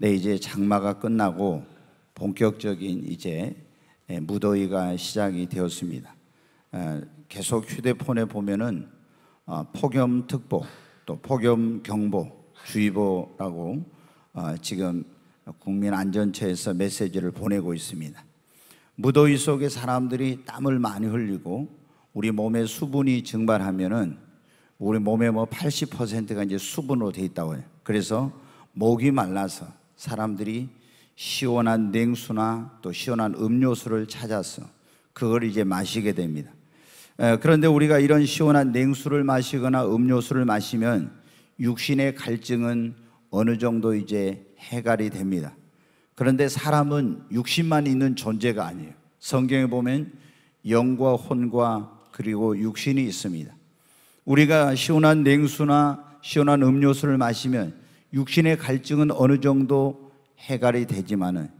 네, 이제 장마가 끝나고 본격적인 이제 예, 무더위가 시작이 되었습니다. 예, 계속 휴대폰에 보면은 어, 폭염특보 또 폭염경보 주의보라고 어, 지금 국민안전처에서 메시지를 보내고 있습니다. 무더위 속에 사람들이 땀을 많이 흘리고 우리 몸에 수분이 증발하면은 우리 몸의 뭐 80%가 이제 수분으로 돼 있다고 해요. 그래서 목이 말라서 사람들이 시원한 냉수나 또 시원한 음료수를 찾아서 그걸 이제 마시게 됩니다. 그런데 우리가 이런 시원한 냉수를 마시거나 음료수를 마시면 육신의 갈증은 어느 정도 이제 해갈이 됩니다. 그런데 사람은 육신만 있는 존재가 아니에요. 성경에 보면 영과 혼과 그리고 육신이 있습니다. 우리가 시원한 냉수나 시원한 음료수를 마시면 육신의 갈증은 어느 정도 해결이 되지만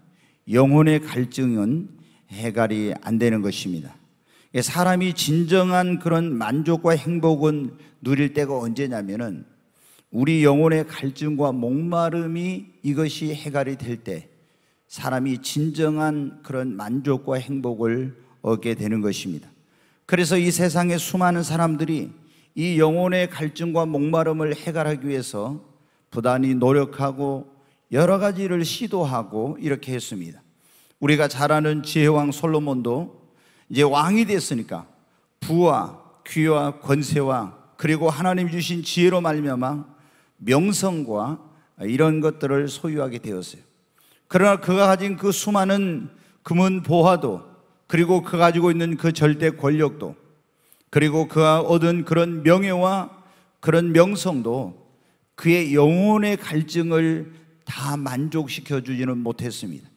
영혼의 갈증은 해결이 안 되는 것입니다. 그러니까 사람이 진정한 그런 만족과 행복은 누릴 때가 언제냐면은 우리 영혼의 갈증과 목마름이 이것이 해결이 될 때 사람이 진정한 그런 만족과 행복을 얻게 되는 것입니다. 그래서 이 세상의 수많은 사람들이 이 영혼의 갈증과 목마름을 해결하기 위해서 부단히 노력하고 여러 가지를 시도하고 이렇게 했습니다. 우리가 잘 아는 지혜왕 솔로몬도 이제 왕이 됐으니까 부와 귀와 권세와 그리고 하나님 주신 지혜로 말미암아 명성과 이런 것들을 소유하게 되었어요. 그러나 그가 가진 그 수많은 금은 보화도 그리고 그 가지고 있는 그 절대 권력도 그리고 그가 얻은 그런 명예와 그런 명성도 그의 영혼의 갈증을 다 만족시켜 주지는 못했습니다.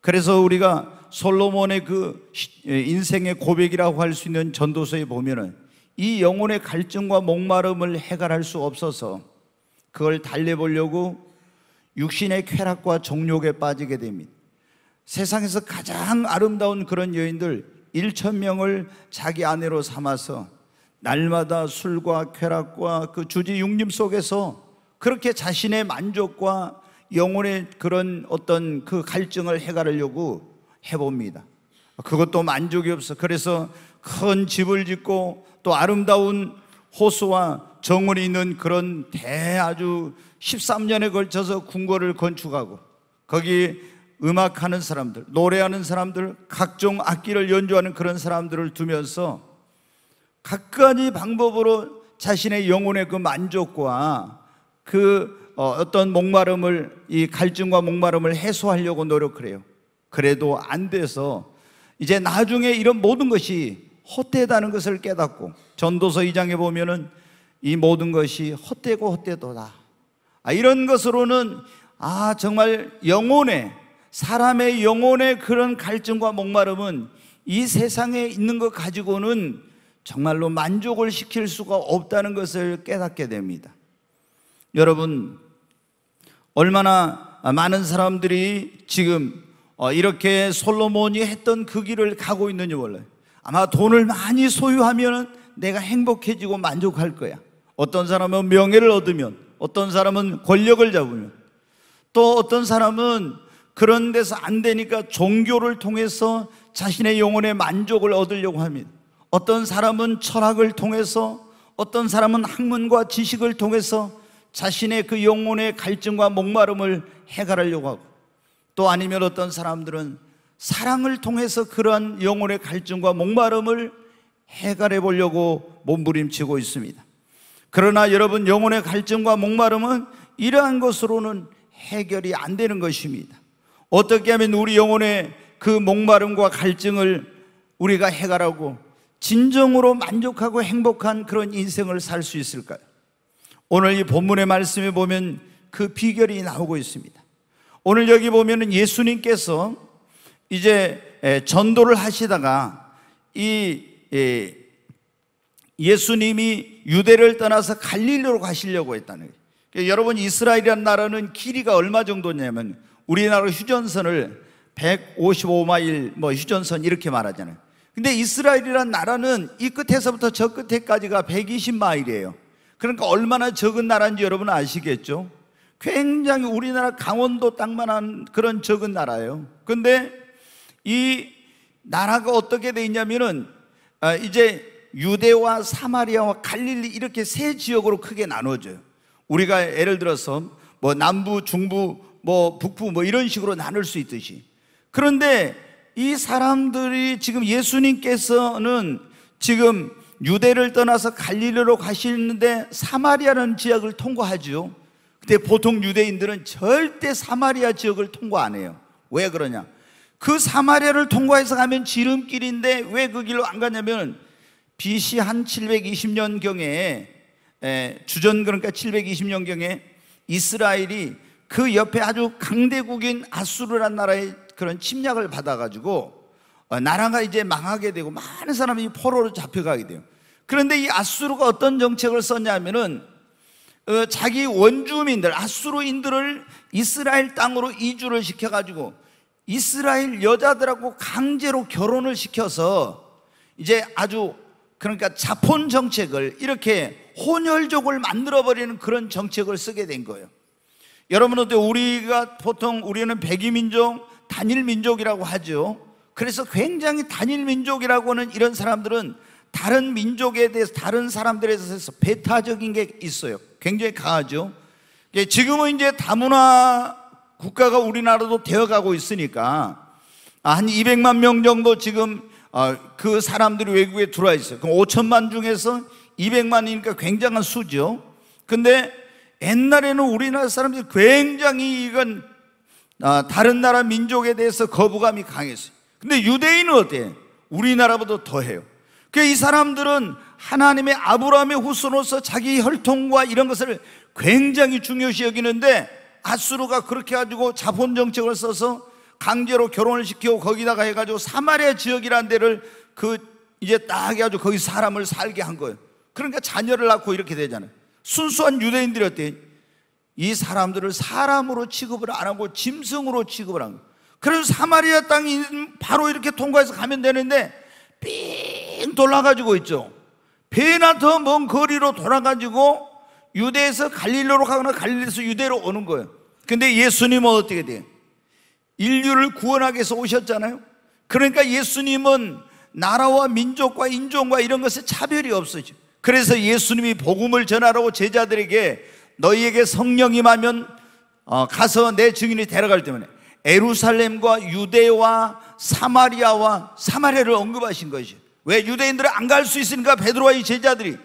그래서 우리가 솔로몬의 그 인생의 고백이라고 할 수 있는 전도서에 보면은 이 영혼의 갈증과 목마름을 해결할 수 없어서 그걸 달래보려고 육신의 쾌락과 정욕에 빠지게 됩니다. 세상에서 가장 아름다운 그런 여인들 1천 명을 자기 아내로 삼아서 날마다 술과 쾌락과 그 주지 육림 속에서 그렇게 자신의 만족과 영혼의 그런 어떤 그 갈증을 해가려고 해봅니다. 그것도 만족이 없어. 그래서 큰 집을 짓고 또 아름다운 호수와 정원이 있는 그런 대 아주 13년에 걸쳐서 궁궐을 건축하고 거기 음악하는 사람들, 노래하는 사람들, 각종 악기를 연주하는 그런 사람들을 두면서 각가지 방법으로 자신의 영혼의 그 만족과 그 어, 어떤 목마름을 이 갈증과 목마름을 해소하려고 노력을 해요. 그래도 안 돼서 이제 나중에 이런 모든 것이 헛되다는 것을 깨닫고 전도서 2장에 보면은 이 모든 것이 헛되고 헛되도다. 아, 이런 것으로는 아 정말 영혼의 사람의 영혼의 그런 갈증과 목마름은 이 세상에 있는 것 가지고는 정말로 만족을 시킬 수가 없다는 것을 깨닫게 됩니다. 여러분, 얼마나 많은 사람들이 지금 어, 이렇게 솔로몬이 했던 그 길을 가고 있는지 몰라요. 아마 돈을 많이 소유하면 내가 행복해지고 만족할 거야. 어떤 사람은 명예를 얻으면, 어떤 사람은 권력을 잡으면, 또 어떤 사람은 그런 데서 안 되니까 종교를 통해서 자신의 영혼의 만족을 얻으려고 합니다. 어떤 사람은 철학을 통해서, 어떤 사람은 학문과 지식을 통해서 자신의 그 영혼의 갈증과 목마름을 해결하려고 하고 또 아니면 어떤 사람들은 사랑을 통해서 그러한 영혼의 갈증과 목마름을 해결해 보려고 몸부림치고 있습니다. 그러나 여러분 영혼의 갈증과 목마름은 이러한 것으로는 해결이 안 되는 것입니다. 어떻게 하면 우리 영혼의 그 목마름과 갈증을 우리가 해결하고 진정으로 만족하고 행복한 그런 인생을 살 수 있을까요? 오늘 이 본문의 말씀에 보면 그 비결이 나오고 있습니다. 오늘 여기 보면은 예수님께서 이제 전도를 하시다가 이 예수님이 유대를 떠나서 갈릴리로 가시려고 했다는 거예요. 그러니까 여러분 이스라엘이란 나라는 길이가 얼마 정도냐면 우리나라 휴전선을 155마일 뭐 휴전선 이렇게 말하잖아요. 근데 이스라엘이란 나라는 이 끝에서부터 저 끝에까지가 120마일이에요. 그러니까 얼마나 적은 나라인지 여러분 아시겠죠? 굉장히 우리나라 강원도 땅만한 그런 적은 나라예요. 근데 이 나라가 어떻게 돼 있냐면은 아, 이제 유대와 사마리아와 갈릴리 이렇게 세 지역으로 크게 나눠져요. 우리가 예를 들어서 뭐 남부, 중부, 뭐 북부 뭐 이런 식으로 나눌 수 있듯이. 그런데 이 사람들이 지금 예수님께서는 지금 유대를 떠나서 갈릴리로 가시는데 사마리아라는 지역을 통과하죠. 근데 보통 유대인들은 절대 사마리아 지역을 통과 안 해요. 왜 그러냐? 그 사마리아를 통과해서 가면 지름길인데 왜 그 길로 안 가냐면 BC 한 720년경에 주전 그러니까 720년경에 이스라엘이 그 옆에 아주 강대국인 아수르란 나라의 그런 침략을 받아가지고 어, 나라가 이제 망하게 되고 많은 사람이 포로로 잡혀가게 돼요. 그런데 이 아수르가 어떤 정책을 썼냐면은 어, 자기 원주민들 아수르인들을 이스라엘 땅으로 이주를 시켜가지고 이스라엘 여자들하고 강제로 결혼을 시켜서 이제 아주 그러니까 자폰 정책을 이렇게 혼혈족을 만들어버리는 그런 정책을 쓰게 된 거예요. 여러분 어 우리가 보통 우리는 백이민족 단일민족이라고 하죠. 그래서 굉장히 단일민족이라고는 이런 사람들은 다른 민족에 대해서 다른 사람들에 대해서 배타적인 게 있어요. 굉장히 강하죠. 지금은 이제 다문화 국가가 우리나라도 되어가고 있으니까 한 200만 명 정도 지금 어, 그 사람들이 외국에 들어와 있어요. 그럼 5천만 중에서 200만이니까 굉장한 수죠. 근데 옛날에는 우리나라 사람들이 굉장히 이건 아, 다른 나라 민족에 대해서 거부감이 강했어요. 근데 유대인은 어때? 우리나라보다 더 해요. 그이 사람들은 하나님의 아브라함의 후손으로서 자기 혈통과 이런 것을 굉장히 중요시 여기는데 아수르가 그렇게 가지고 자본 정책을 써서 강제로 결혼을 시키고 거기다가 해가지고 사마리아 지역이라는 데를 그 이제 딱 해가지고 거기 사람을 살게 한 거예요. 그러니까 자녀를 낳고 이렇게 되잖아요. 순수한 유대인들이었대. 이 사람들을 사람으로 취급을 안 하고 짐승으로 취급을 한 거예요. 그래서 사마리아 땅이 바로 이렇게 통과해서 가면 되는데 삐빙 돌아가지고 있죠. 배나 더 먼 거리로 돌아가지고 유대에서 갈릴리로 가거나 갈릴에서 유대로 오는 거예요. 근데 예수님은 어떻게 돼요? 인류를 구원하기 위해서 오셨잖아요. 그러니까 예수님은 나라와 민족과 인종과 이런 것에 차별이 없어요. 그래서 예수님이 복음을 전하라고 제자들에게 너희에게 성령 임하면 어, 가서 내 증인이 데려갈 때문에 에루살렘과 유대와 사마리아와 사마리아를 언급하신 것이죠. 왜 유대인들은 안 갈 수 있으니까 베드로와 이 제자들이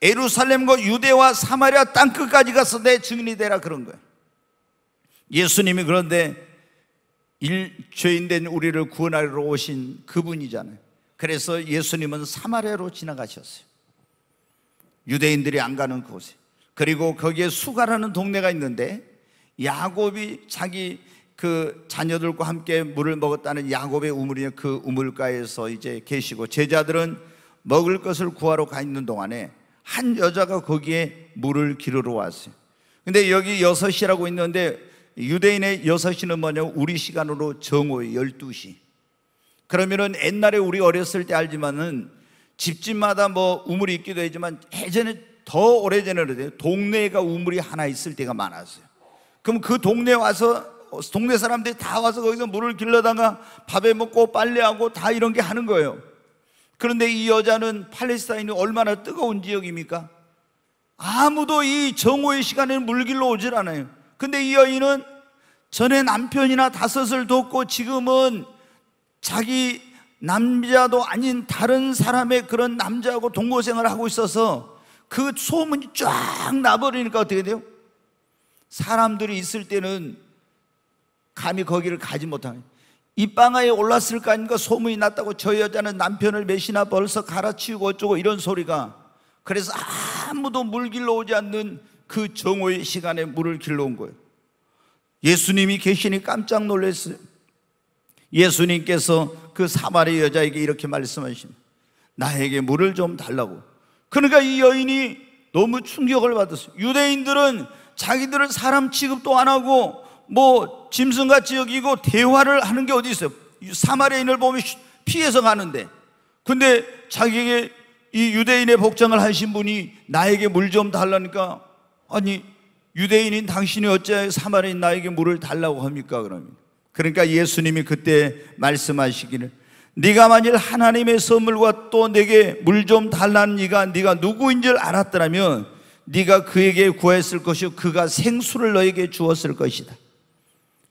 에루살렘과 유대와 사마리아 땅끝까지 가서 내 증인이 되라 그런 거예요. 예수님이 그런데 일죄인 된 우리를 구원하러 오신 그분이잖아요. 그래서 예수님은 사마리아로 지나가셨어요. 유대인들이 안 가는 곳에. 그리고 거기에 수가라는 동네가 있는데 야곱이 자기 그 자녀들과 함께 물을 먹었다는 야곱의 우물이 그 우물가에서 이제 계시고 제자들은 먹을 것을 구하러 가 있는 동안에 한 여자가 거기에 물을 기르러 왔어요. 근데 여기 6 시라고 있는데 유대인의 6 시는 뭐냐면 우리 시간으로 정오의 열두 시. 그러면은 옛날에 우리 어렸을 때 알지만은 집집마다 뭐 우물이 있기도 하지만 예전에 더 오래전에 동네가 우물이 하나 있을 때가 많았어요. 그럼 그 동네 에 와서 어, 동네 사람들이 다 와서 거기서 물을 길러다가 밥에 먹고 빨래하고 다 이런 게 하는 거예요. 그런데 이 여자는 팔레스타인이 얼마나 뜨거운 지역입니까? 아무도 이 정오의 시간에는 물길로 오질 않아요. 근데 이 여인은 전에 남편이나 다섯을 돕고 지금은 자기 남자도 아닌 다른 사람의 그런 남자하고 동거생을 하고 있어서 그 소문이 쫙 나버리니까 어떻게 돼요? 사람들이 있을 때는 감히 거기를 가지 못하니 이방아에 올랐을 거아닌가 소문이 났다고 저 여자는 남편을 몇이나 벌써 갈아치우고 어쩌고 이런 소리가 그래서 아무도 물 길러 오지 않는 그 정오의 시간에 물을 길러 온 거예요. 예수님이 계시니 깜짝 놀랐어요. 예수님께서 그 사마리 여자에게 이렇게 말씀하십니다. 나에게 물을 좀 달라고. 그러니까 이 여인이 너무 충격을 받았어요. 유대인들은 자기들은 사람 취급도 안 하고 뭐 짐승같이 여기고 대화를 하는 게 어디 있어요? 사마리아인을 보면 피해서 가는데 근데 자기에게 이 유대인의 복장을 하신 분이 나에게 물 좀 달라니까 아니 유대인인 당신이 어째 사마리아인 나에게 물을 달라고 합니까 그러면 그러니까 예수님이 그때 말씀하시기를 네가 만일 하나님의 선물과 또 내게 물 좀 달라는 이가 네가 누구인 줄 알았더라면 네가 그에게 구했을 것이요 그가 생수를 너에게 주었을 것이다.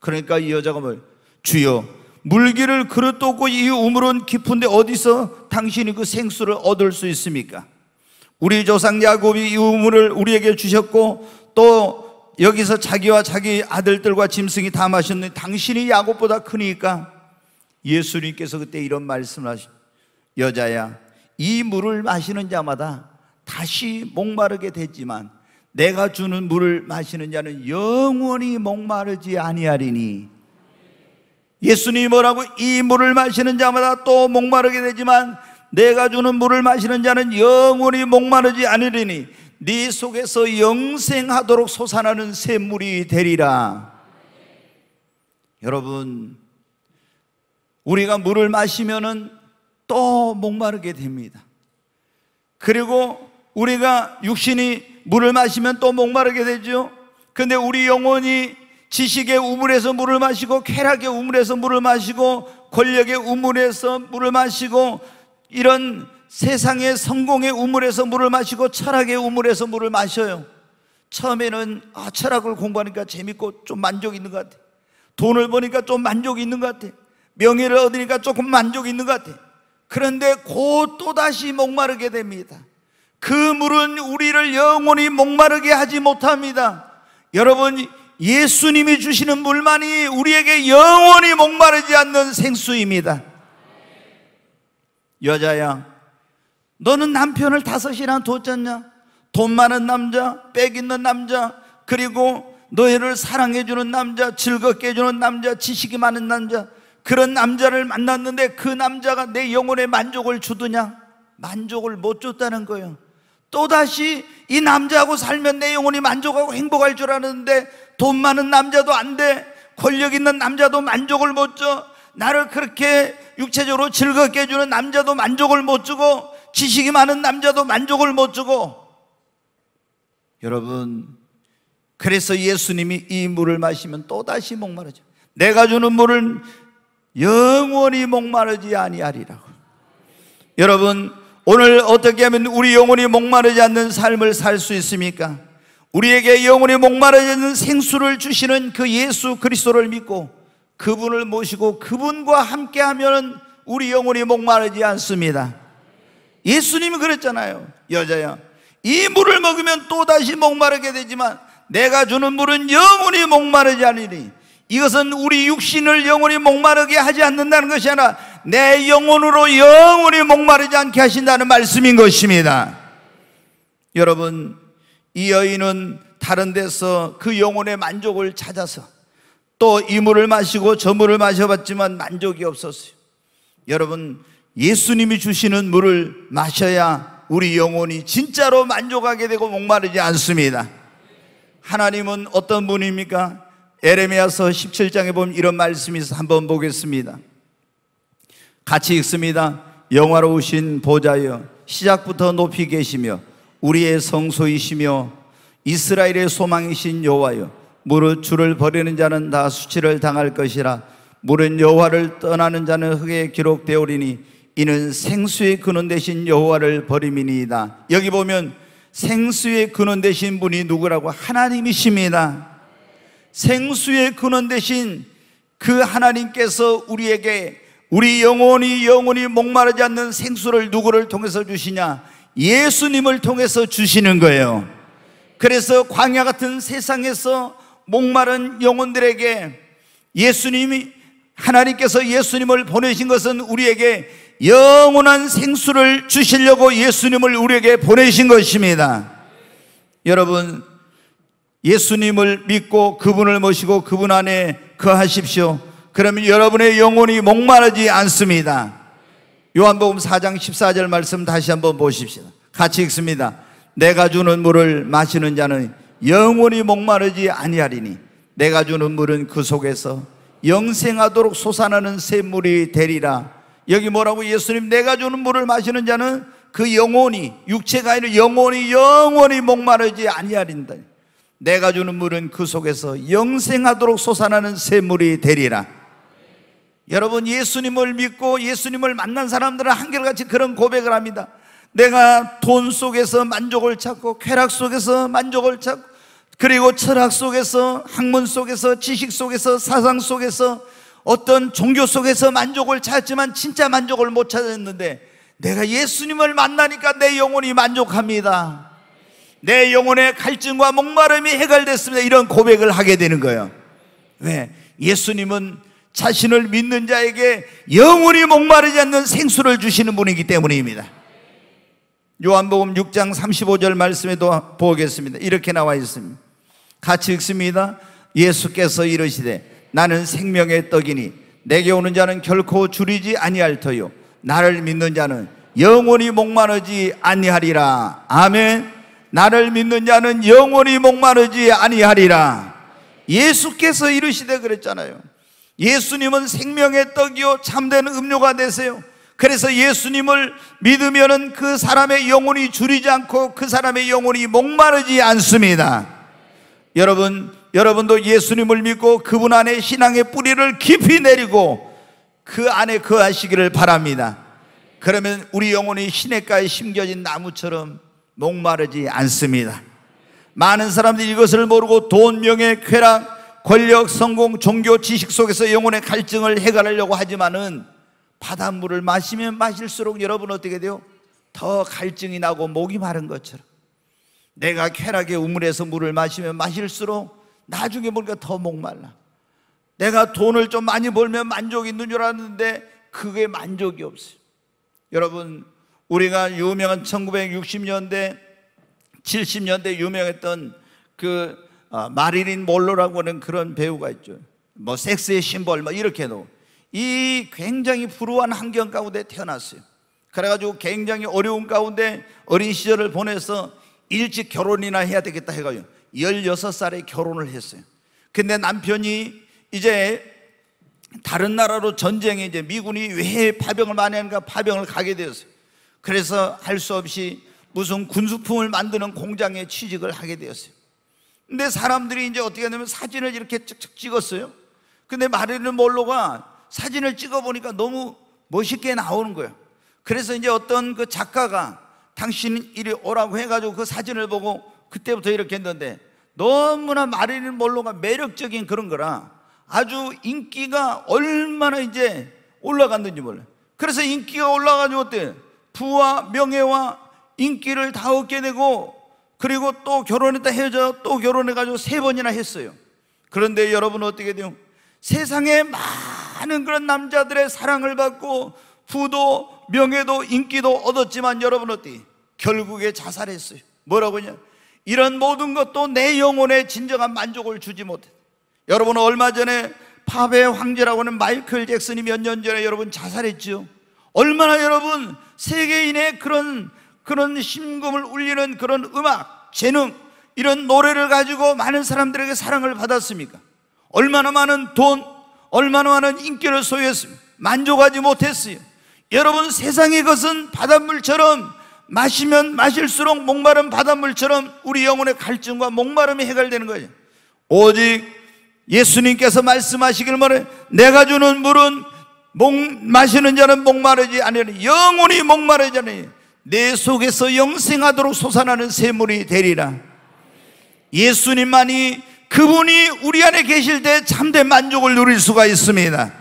그러니까 이 여자가 뭐 주여 물기를 그릇도 없고 이 우물은 깊은데 어디서 당신이 그 생수를 얻을 수 있습니까? 우리 조상 야곱이 이 우물을 우리에게 주셨고 또 여기서 자기와 자기 아들들과 짐승이 다 마셨는데 당신이 야곱보다 크니까 예수님께서 그때 이런 말씀을 하시 여자야 이 물을 마시는 자마다 다시 목마르게 되지만 내가 주는 물을 마시는 자는 영원히 목마르지 아니하리니 예수님이 뭐라고 이 물을 마시는 자마다 또 목마르게 되지만 내가 주는 물을 마시는 자는 영원히 목마르지 아니리니 네 속에서 영생하도록 솟아나는 샘물이 되리라 여러분 우리가 물을 마시면또 목마르게 됩니다 그리고 우리가 육신이 물을 마시면 또 목마르게 되죠. 근데 우리 영혼이 지식의 우물에서 물을 마시고 쾌락의 우물에서 물을 마시고 권력의 우물에서 물을 마시고 이런 세상의 성공의 우물에서 물을 마시고 철학의 우물에서 물을 마셔요. 처음에는 아, 철학을 공부하니까 재밌고 좀만족 있는 것 같아. 돈을 버니까 좀만족 있는 것 같아. 명예를 얻으니까 조금 만족 있는 것 같아. 그런데 곧 또다시 목마르게 됩니다. 그 물은 우리를 영원히 목마르게 하지 못합니다. 여러분, 예수님이 주시는 물만이 우리에게 영원히 목마르지 않는 생수입니다. 여자야, 너는 남편을 다섯이나 뒀잖냐? 돈 많은 남자, 빽 있는 남자, 그리고 너희를 사랑해주는 남자, 즐겁게 해주는 남자, 지식이 많은 남자, 그런 남자를 만났는데 그 남자가 내 영혼에 만족을 주느냐? 만족을 못 줬다는 거예요. 또다시 이 남자하고 살면 내 영혼이 만족하고 행복할 줄 아는데 돈 많은 남자도 안 돼. 권력 있는 남자도 만족을 못 줘. 나를 그렇게 육체적으로 즐겁게 해주는 남자도 만족을 못 주고 지식이 많은 남자도 만족을 못 주고 여러분 그래서 예수님이 이 물을 마시면 또다시 목마르죠 내가 주는 물은 영원히 목마르지 아니하리라고 여러분 오늘 어떻게 하면 우리 영혼이 목마르지 않는 삶을 살 수 있습니까? 우리에게 영혼이 목마르지 않는 생수를 주시는 그 예수 그리스도를 믿고 그분을 모시고 그분과 함께 하면 우리 영혼이 목마르지 않습니다. 예수님이 그랬잖아요. 여자야. 이 물을 먹으면 또다시 목마르게 되지만 내가 주는 물은 영원히 목마르지 않으니 이것은 우리 육신을 영원히 목마르게 하지 않는다는 것이 아니라 내 영혼으로 영원히 목마르지 않게 하신다는 말씀인 것입니다. 여러분, 이 여인은 다른 데서 그 영혼의 만족을 찾아서 또 이 물을 마시고 저 물을 마셔봤지만 만족이 없었어요. 여러분, 예수님이 주시는 물을 마셔야 우리 영혼이 진짜로 만족하게 되고 목마르지 않습니다. 하나님은 어떤 분입니까? 에레미야서 17장에 보면 이런 말씀이 있어 한번 보겠습니다. 같이 읽습니다. 영화로우신 보좌여 시작부터 높이 계시며 우리의 성소이시며 이스라엘의 소망이신 여호와여 무릇 주를 버리는 자는 다 수치를 당할 것이라 무릇 여호와를 떠나는 자는 흙에 기록되오리니 이는 생수의 근원 대신 여호와를 버림이니이다. 여기 보면 생수의 근원 대신 분이 누구라고 하나님이십니다. 생수의 근원 대신 그 하나님께서 우리에게 우리 영혼이 영혼이 목마르지 않는 생수를 누구를 통해서 주시냐? 예수님을 통해서 주시는 거예요. 그래서 광야 같은 세상에서 목마른 영혼들에게 예수님이 하나님께서 예수님을 보내신 것은 우리에게 영원한 생수를 주시려고 예수님을 우리에게 보내신 것입니다. 여러분 예수님을 믿고 그분을 모시고 그분 안에 거하십시오. 그러면 여러분의 영혼이 목마르지 않습니다. 요한복음 4장 14절 말씀 다시 한번 보십시오. 같이 읽습니다. 내가 주는 물을 마시는 자는 영원히 목마르지 아니하리니 내가 주는 물은 그 속에서 영생하도록 솟아나는 샘물이 되리라. 여기 뭐라고 예수님 내가 주는 물을 마시는 자는 그 영혼이 육체가 아니라 영혼이 영원히 목마르지 아니하린다. 내가 주는 물은 그 속에서 영생하도록 솟아나는 샘물이 되리라. 여러분 예수님을 믿고 예수님을 만난 사람들은 한결같이 그런 고백을 합니다. 내가 돈 속에서 만족을 찾고 쾌락 속에서 만족을 찾고 그리고 철학 속에서 학문 속에서 지식 속에서 사상 속에서 어떤 종교 속에서 만족을 찾지만 진짜 만족을 못 찾았는데 내가 예수님을 만나니까 내 영혼이 만족합니다. 내 영혼의 갈증과 목마름이 해결됐습니다. 이런 고백을 하게 되는 거예요. 왜? 예수님은 자신을 믿는 자에게 영원히 목마르지 않는 생수를 주시는 분이기 때문입니다. 요한복음 6장 35절 말씀에도 보겠습니다. 이렇게 나와 있습니다. 같이 읽습니다. 예수께서 이르시되 나는 생명의 떡이니 내게 오는 자는 결코 줄이지 아니할 터요 나를 믿는 자는 영원히 목마르지 아니하리라. 아멘. 나를 믿는 자는 영원히 목마르지 아니하리라. 예수께서 이르시되 그랬잖아요. 예수님은 생명의 떡이요 참된 음료가 되세요. 그래서 예수님을 믿으면은 그 사람의 영혼이 줄이지 않고 그 사람의 영혼이 목마르지 않습니다. 여러분, 여러분도 예수님을 믿고 그분 안에 신앙의 뿌리를 깊이 내리고 그 안에 거하시기를 바랍니다. 그러면 우리 영혼이 시냇가에 심겨진 나무처럼 목마르지 않습니다. 많은 사람들이 이것을 모르고 돈, 명예, 쾌락, 권력, 성공, 종교, 지식 속에서 영혼의 갈증을 해결하려고 하지만은 바닷물을 마시면 마실수록 여러분 어떻게 돼요? 더 갈증이 나고 목이 마른 것처럼 내가 쾌락의 우물에서 물을 마시면 마실수록 나중에 보니까 더 목말라 내가 돈을 좀 많이 벌면 만족이 있는 줄 알았는데 그게 만족이 없어요 여러분 우리가 유명한 1960년대 70년대 유명했던 그 어, 마리린 몰로라고 하는 그런 배우가 있죠. 뭐 섹스의 심벌 뭐 이렇게 해도 이 굉장히 불우한 환경 가운데 태어났어요. 그래가지고 굉장히 어려운 가운데 어린 시절을 보내서 일찍 결혼이나 해야 되겠다 해가지고 16살에 결혼을 했어요. 근데 남편이 이제 다른 나라로 전쟁에 이제 미군이 왜 파병을 많이 하는가 파병을 가게 되었어요. 그래서 할 수 없이 무슨 군수품을 만드는 공장에 취직을 하게 되었어요. 근데 사람들이 이제 어떻게 하냐면 사진을 이렇게 쭉쭉 찍었어요. 근데 마리는 몰로가 사진을 찍어보니까 너무 멋있게 나오는 거예요. 그래서 이제 어떤 그 작가가 당신 이리 오라고 해가지고 그 사진을 보고 그때부터 이렇게 했는데 너무나 마리는 몰로가 매력적인 그런 거라 아주 인기가 얼마나 이제 올라갔는지 몰라요. 그래서 인기가 올라가지고 어때? 부와 명예와 인기를 다 얻게 되고 그리고 또 결혼했다 헤어져 또 결혼해가지고 세 번이나 했어요. 그런데 여러분 어떻게 돼요? 세상에 많은 그런 남자들의 사랑을 받고 부도, 명예도, 인기도 얻었지만 여러분 어때? 결국에 자살했어요. 뭐라고 냐 이런 모든 것도 내 영혼에 진정한 만족을 주지 못해. 여러분 얼마 전에 팝의 황제라고 하는 마이클 잭슨이 몇 년 전에 여러분 자살했죠. 얼마나 여러분 세계인의 그런 그런 심금을 울리는 그런 음악, 재능, 이런 노래를 가지고 많은 사람들에게 사랑을 받았습니까? 얼마나 많은 돈, 얼마나 많은 인기를 소유했습니까? 만족하지 못했어요. 여러분 세상의 것은 바닷물처럼 마시면 마실수록 목마른 바닷물처럼 우리 영혼의 갈증과 목마름이 해결되는 거예요. 오직 예수님께서 말씀하시길 말해 내가 주는 물은 목, 마시는 자는 목마르지 아니니 영혼이 목마르지 아니니 내 속에서 영생하도록 솟아나는 샘물이 되리라. 예수님만이 그분이 우리 안에 계실 때 참된 만족을 누릴 수가 있습니다.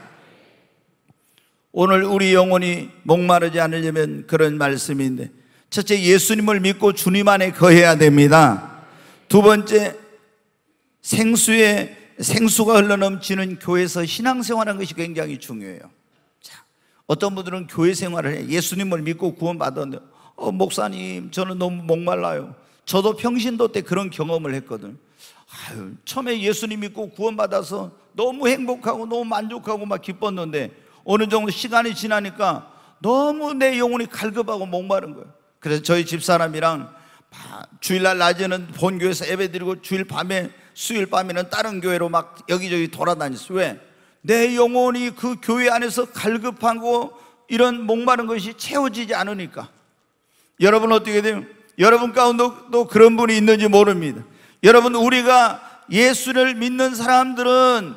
오늘 우리 영혼이 목마르지 않으려면 그런 말씀인데 첫째 예수님을 믿고 주님 안에 거해야 됩니다. 두 번째 생수에 생수가 흘러넘치는 교회에서 신앙생활하는 것이 굉장히 중요해요. 어떤 분들은 교회 생활을 해. 예수님을 믿고 구원받았는데, 어, 목사님, 저는 너무 목말라요. 저도 평신도 때 그런 경험을 했거든. 아유, 처음에 예수님 믿고 구원받아서 너무 행복하고 너무 만족하고 막 기뻤는데 어느 정도 시간이 지나니까 너무 내 영혼이 갈급하고 목마른 거예요. 그래서 저희 집사람이랑 주일날 낮에는 본교에서 예배 드리고 주일 밤에 수요일 밤에는 다른 교회로 막 여기저기 돌아다녔어요. 왜? 내 영혼이 그 교회 안에서 갈급하고 이런 목마른 것이 채워지지 않으니까 여러분 어떻게 되요 여러분 가운데도 그런 분이 있는지 모릅니다. 여러분 우리가 예수를 믿는 사람들은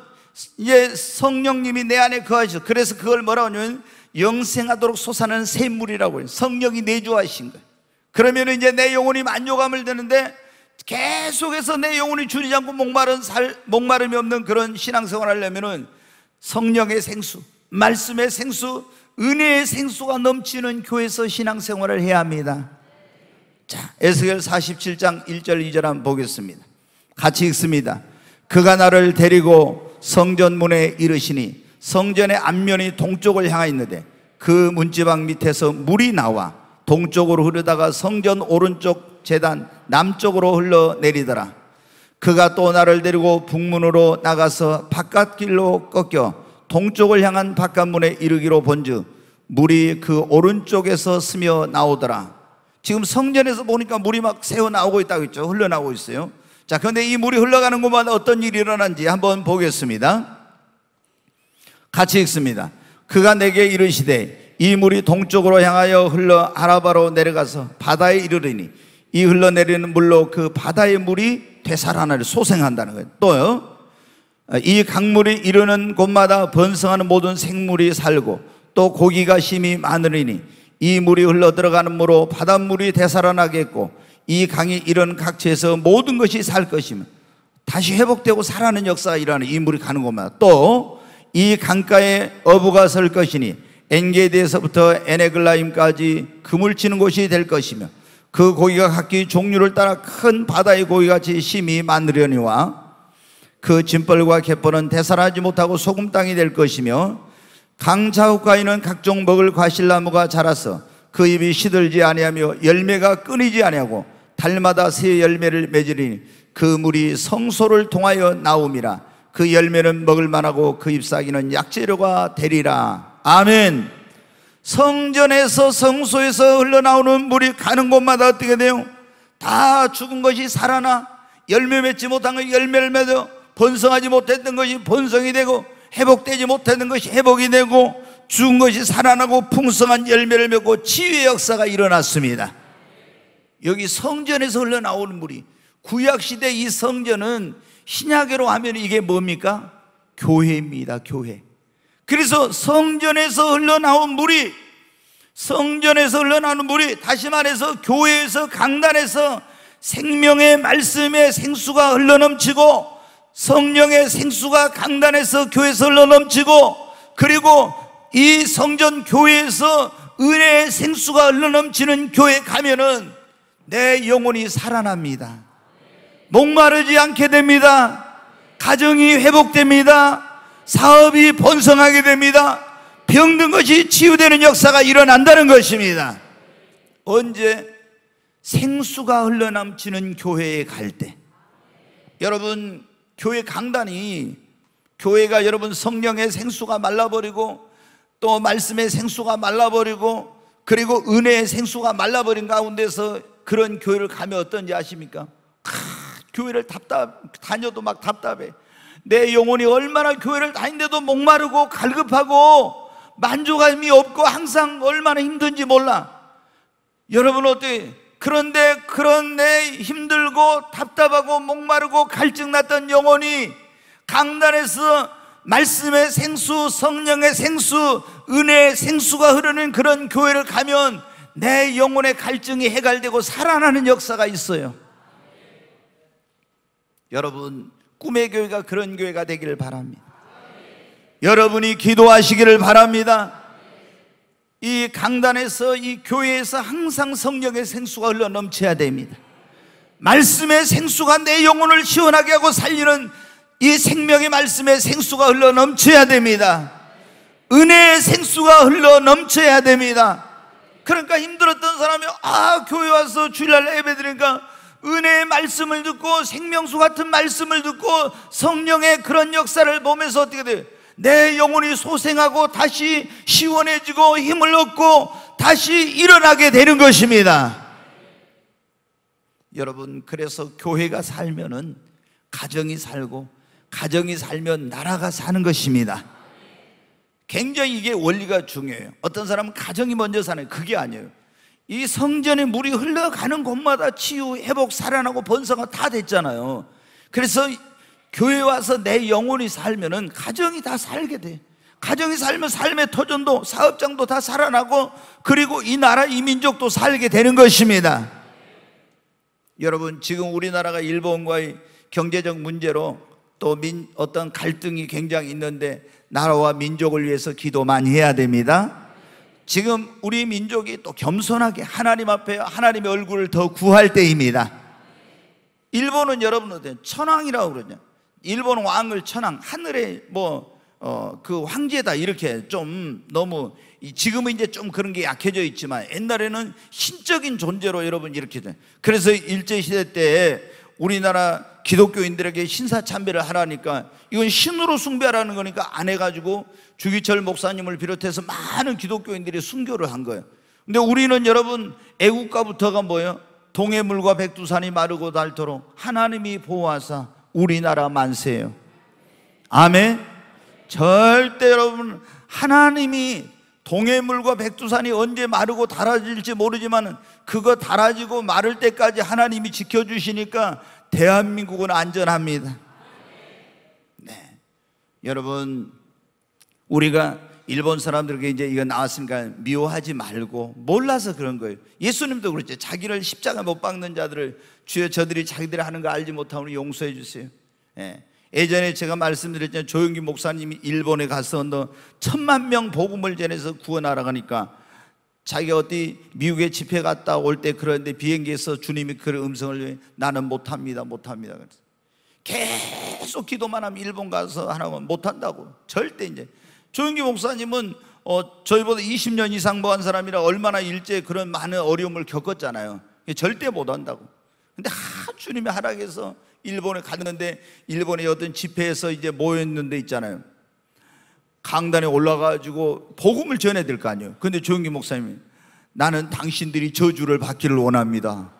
이제 예, 성령님이 내 안에 거하셔. 그래서 그걸 뭐라고 하냐면 영생하도록 솟아는 샘물이라고 해요. 성령이 내주하신 거예요. 그러면 이제 내 영혼이 만족함을 드는데 계속해서 내 영혼이 줄이지 않고 목마른 살, 목마름이 없는 그런 신앙생활 하려면은 성령의 생수, 말씀의 생수, 은혜의 생수가 넘치는 교회에서 신앙생활을 해야 합니다. 자, 에스겔 47장 1절 2절 한번 보겠습니다. 같이 읽습니다. 그가 나를 데리고 성전 문에 이르시니 성전의 앞면이 동쪽을 향하였는데 그 문지방 밑에서 물이 나와 동쪽으로 흐르다가 성전 오른쪽 재단 남쪽으로 흘러 내리더라. 그가 또 나를 데리고 북문으로 나가서 바깥 길로 꺾여 동쪽을 향한 바깥문에 이르기로 본즉 물이 그 오른쪽에서 스며 나오더라. 지금 성전에서 보니까 물이 막 새어 나오고 있다고 했죠. 흘러나오고 있어요. 자, 그런데 이 물이 흘러가는 것만 어떤 일이 일어난지 한번 보겠습니다. 같이 읽습니다. 그가 내게 이르시되 이 물이 동쪽으로 향하여 흘러 아라바로 내려가서 바다에 이르리니이 흘러내리는 물로 그 바다의 물이 되살아나를 소생한다는 거예요. 또요. 이 강물이 이르는 곳마다 번성하는 모든 생물이 살고 또 고기가 심히 많으리니 이 물이 흘러 들어가는 물로 바닷물이 되살아나겠고 이 강이 이런 각처에서 모든 것이 살 것이며 다시 회복되고 살아는 역사가 일어나는 이 물이 가는 곳마다 또 이 강가에 어부가 설 것이니 엔게디에서부터 에네글라임까지 그물 치는 곳이 될 것이며 그 고기가 각기 종류를 따라 큰 바다의 고기같이 심히 만으려니와그짐벌과 갯벌은 대살하지 못하고 소금 땅이 될 것이며 강 자후가에는 각종 먹을 과실나무가 자라서 그 잎이 시들지 아니하며 열매가 끊이지 아니하고 달마다 새 열매를 맺으리니 그 물이 성소를 통하여 나옵니라 그 열매는 먹을 만하고 그 잎사귀는 약재료가 되리라 아멘 성전에서 성소에서 흘러나오는 물이 가는 곳마다 어떻게 돼요? 다 죽은 것이 살아나 열매 맺지 못한 것이 열매를 맺어 번성하지 못했던 것이 번성이 되고 회복되지 못했던 것이 회복이 되고 죽은 것이 살아나고 풍성한 열매를 맺고 치유의 역사가 일어났습니다 여기 성전에서 흘러나오는 물이 구약시대 이 성전은 신약으로 하면 이게 뭡니까? 교회입니다 교회 그래서 성전에서 흘러나온 물이 성전에서 흘러나오는 물이 다시 말해서 교회에서 강단에서 생명의 말씀의 생수가 흘러넘치고 성령의 생수가 강단에서 교회에서 흘러넘치고 그리고 이 성전 교회에서 은혜의 생수가 흘러넘치는 교회 가면은 내 영혼이 살아납니다. 목마르지 않게 됩니다. 가정이 회복됩니다. 사업이 번성하게 됩니다. 병든 것이 치유되는 역사가 일어난다는 것입니다. 언제 생수가 흘러넘치는 교회에 갈 때. 여러분, 교회 강단이 교회가 여러분 성령의 생수가 말라버리고 또 말씀의 생수가 말라버리고 그리고 은혜의 생수가 말라버린 가운데서 그런 교회를 가면 어떤지 아십니까? 아, 교회를 답답, 다녀도 막 답답해. 내 영혼이 얼마나 교회를 다닌데도 목마르고 갈급하고 만족감이 없고 항상 얼마나 힘든지 몰라. 여러분 어때? 그런데 그런 내 힘들고 답답하고 목마르고 갈증났던 영혼이 강단에서 말씀의 생수, 성령의 생수, 은혜의 생수가 흐르는 그런 교회를 가면 내 영혼의 갈증이 해갈되고 살아나는 역사가 있어요. 여러분, 꿈의 교회가 그런 교회가 되기를 바랍니다. 여러분이 기도하시기를 바랍니다. 이 강단에서 이 교회에서 항상 성령의 생수가 흘러 넘쳐야 됩니다. 말씀의 생수가 내 영혼을 시원하게 하고 살리는 이 생명의 말씀의 생수가 흘러 넘쳐야 됩니다. 은혜의 생수가 흘러 넘쳐야 됩니다. 그러니까 힘들었던 사람이 아 교회 와서 주일날 예배 드리니까 은혜의 말씀을 듣고 생명수 같은 말씀을 듣고 성령의 그런 역사를 보면서 어떻게 돼내 영혼이 소생하고 다시 시원해지고 힘을 얻고 다시 일어나게 되는 것입니다. 여러분, 그래서 교회가 살면은 가정이 살고 가정이 살면 나라가 사는 것입니다. 굉장히 이게 원리가 중요해요. 어떤 사람은 가정이 먼저 사는 그게 아니에요. 이 성전에 물이 흘러가는 곳마다 치유, 회복, 살아나고 번성은 다 됐잖아요. 그래서 교회 와서 내 영혼이 살면은 가정이 다 살게 돼. 가정이 살면 삶의 터전도 사업장도 다 살아나고 그리고 이 나라 이 민족도 살게 되는 것입니다. 여러분 지금 우리나라가 일본과의 경제적 문제로 또 민, 어떤 갈등이 굉장히 있는데 나라와 민족을 위해서 기도 많이 해야 됩니다. 지금 우리 민족이 또 겸손하게 하나님 앞에 하나님의 얼굴을 더 구할 때입니다. 일본은 여러분 어 천황이라고 그러죠. 일본 왕을 천황, 하늘의 뭐, 어, 그 황제다 이렇게 좀 너무 지금은 이제 좀 그런 게 약해져 있지만 옛날에는 신적인 존재로 여러분 이렇게 돼. 그래서 일제시대 때 우리나라 기독교인들에게 신사참배를 하라니까 이건 신으로 숭배하라는 거니까 안 해가지고 주기철 목사님을 비롯해서 많은 기독교인들이 순교를 한 거예요. 근데 우리는 여러분 애국가부터가 뭐예요? 동해 물과 백두산이 마르고 닳도록 하나님이 보호하사 우리나라 만세예요. 아멘. 절대 여러분 하나님이 동해물과 백두산이 언제 마르고 닳아질지 모르지만 그거 닳아지고 마를 때까지 하나님이 지켜주시니까 대한민국은 안전합니다. 네. 여러분, 우리가 일본 사람들에게 이제 이거 나왔으니까 미워하지 말고 몰라서 그런 거예요. 예수님도 그랬죠. 자기를 십자가 못 박는 자들을 주여 저들이 자기들이 하는 거 알지 못하오 용서해 주세요. 예. 예전에 제가 말씀드렸잖아요. 조영기 목사님이 일본에 가서 천만 명 복음을 전해서 구원하라 가니까 자기가 어디 미국에 집회 갔다 올 때 그런데 비행기에서 주님이 그 음성을 나는 못합니다, 못합니다. 그래서 계속 기도만 하면 일본 가서 하나면 못한다고. 절대 이제. 조영기 목사님은 어, 저희보다 20년 이상 보한 뭐 사람이라 얼마나 일제 그런 많은 어려움을 겪었잖아요. 절대 못한다고. 근데 하, 주님의 하락에서 일본에 갔는데 일본의 어떤 집회에서 이제 모였는데 있잖아요. 강단에 올라가지고 복음을 전해야 될거 아니에요. 근데 조용기 목사님이 나는 당신들이 저주를 받기를 원합니다.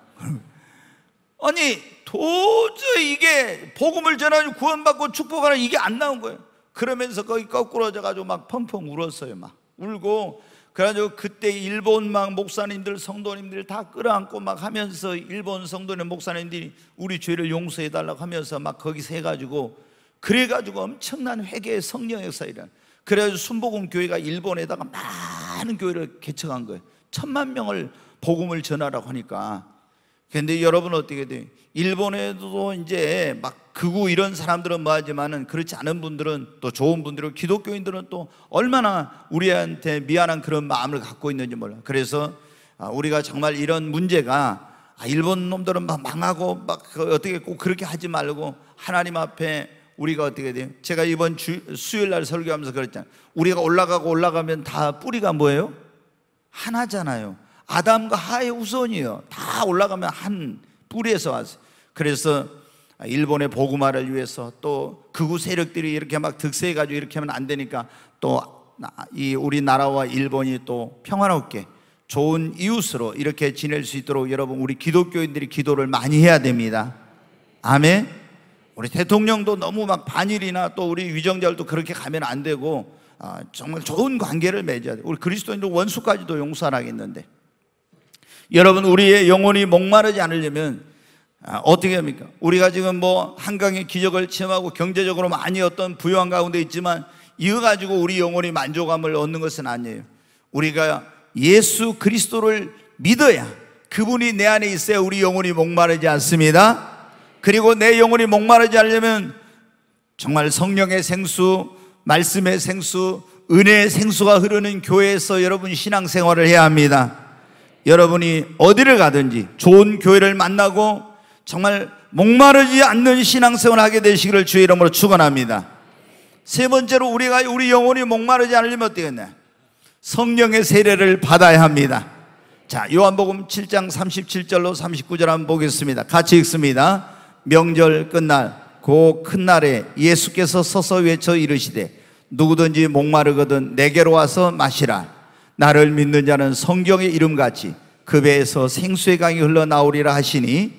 아니, 도저히 이게 복음을 전하는 구원받고 축복하는 이게 안 나온 거예요. 그러면서 거기 거꾸러져가지고 막 펑펑 울었어요. 막 울고. 그래가지고 그때 일본 막 목사님들, 성도님들 다 끌어안고 막 하면서 일본 성도님, 목사님들이 우리 죄를 용서해달라고 하면서 막 거기서 해가지고 그래가지고 엄청난 회개의 성령 역사이란. 그래서 순복음 교회가 일본에다가 많은 교회를 개척한 거예요. 천만 명을 복음을 전하라고 하니까. 근데 여러분 어떻게 돼? 일본에도 이제 막 극우 이런 사람들은 뭐하지만은 그렇지 않은 분들은 또 좋은 분들은 기독교인들은 또 얼마나 우리한테 미안한 그런 마음을 갖고 있는지 몰라. 그래서 아, 우리가 정말 이런 문제가 아, 일본 놈들은 막 망하고 막 그 어떻게 꼭 그렇게 하지 말고 하나님 앞에 우리가 어떻게 돼요? 제가 이번 주, 수요일 날 설교하면서 그랬잖아요. 우리가 올라가고 올라가면 다 뿌리가 뭐예요? 하나잖아요. 아담과 하의 후손이요. 다 올라가면 한 뿌리에서 왔어요. 그래서 일본의 보구마를 위해서 또 극우 세력들이 이렇게 막 득세해가지고 이렇게 하면 안 되니까 또 이 우리나라와 일본이 또 평화롭게 좋은 이웃으로 이렇게 지낼 수 있도록 여러분 우리 기독교인들이 기도를 많이 해야 됩니다. 아멘. 우리 대통령도 너무 막 반일이나 또 우리 위정자들도 그렇게 가면 안 되고 아, 정말 좋은 관계를 맺어야 돼. 우리 그리스도인들 원수까지도 용서하겠는데 여러분 우리의 영혼이 목마르지 않으려면 아, 어떻게 합니까? 우리가 지금 뭐 한강의 기적을 체험하고 경제적으로 많이 어떤 부유한 가운데 있지만 이어 가지고 우리 영혼이 만족감을 얻는 것은 아니에요. 우리가 예수 그리스도를 믿어야 그분이 내 안에 있어야 우리 영혼이 목마르지 않습니다. 그리고 내 영혼이 목마르지 않으려면 정말 성령의 생수, 말씀의 생수, 은혜의 생수가 흐르는 교회에서 여러분 신앙생활을 해야 합니다. 여러분이 어디를 가든지 좋은 교회를 만나고 정말 목마르지 않는 신앙생활을 하게 되시기를 주의 이름으로 축원합니다. 세 번째로 우리가 우리 영혼이 목마르지 않으려면 어떻겠냐? 성령의 세례를 받아야 합니다. 자, 요한복음 7장 37절로 39절 한번 보겠습니다. 같이 읽습니다. 명절 끝날 그큰 날에 예수께서 서서 외쳐 이르시되 누구든지 목마르거든 내게로 와서 마시라 나를 믿는 자는 성경의 이름같이 그 배에서 생수의 강이 흘러나오리라 하시니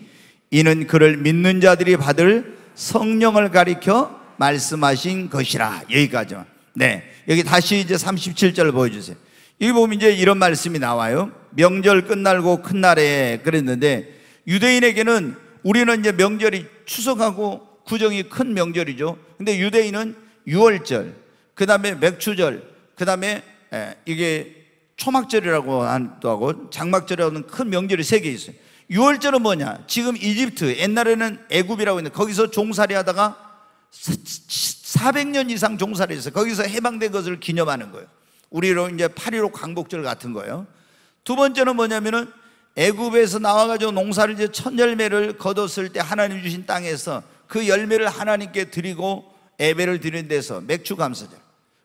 이는 그를 믿는 자들이 받을 성령을 가리켜 말씀하신 것이라 여기까지만 네 여기 다시 이제 37절 보여주세요 여기 보면 이제 이런 말씀이 나와요 명절 끝날고 큰 날에 그랬는데 유대인에게는 우리는 이제 명절이 추석하고 구정이 큰 명절이죠. 근데 유대인은 유월절, 그 다음에 맥추절, 그 다음에 예, 이게 초막절이라고 하고 장막절이라고 하는 큰 명절이 세 개 있어요. 유월절은 뭐냐? 지금 이집트, 옛날에는 애굽이라고 했는데 거기서 종살이 하다가 400년 이상 종살이 했어요. 거기서 해방된 것을 기념하는 거예요. 우리로 이제 8.15 광복절 같은 거예요. 두 번째는 뭐냐면은 애굽에서 나와가지고 농사를 이제 첫 열매를 거뒀을 때 하나님 주신 땅에서 그 열매를 하나님께 드리고 예배를 드리는 데서 맥주 감사절.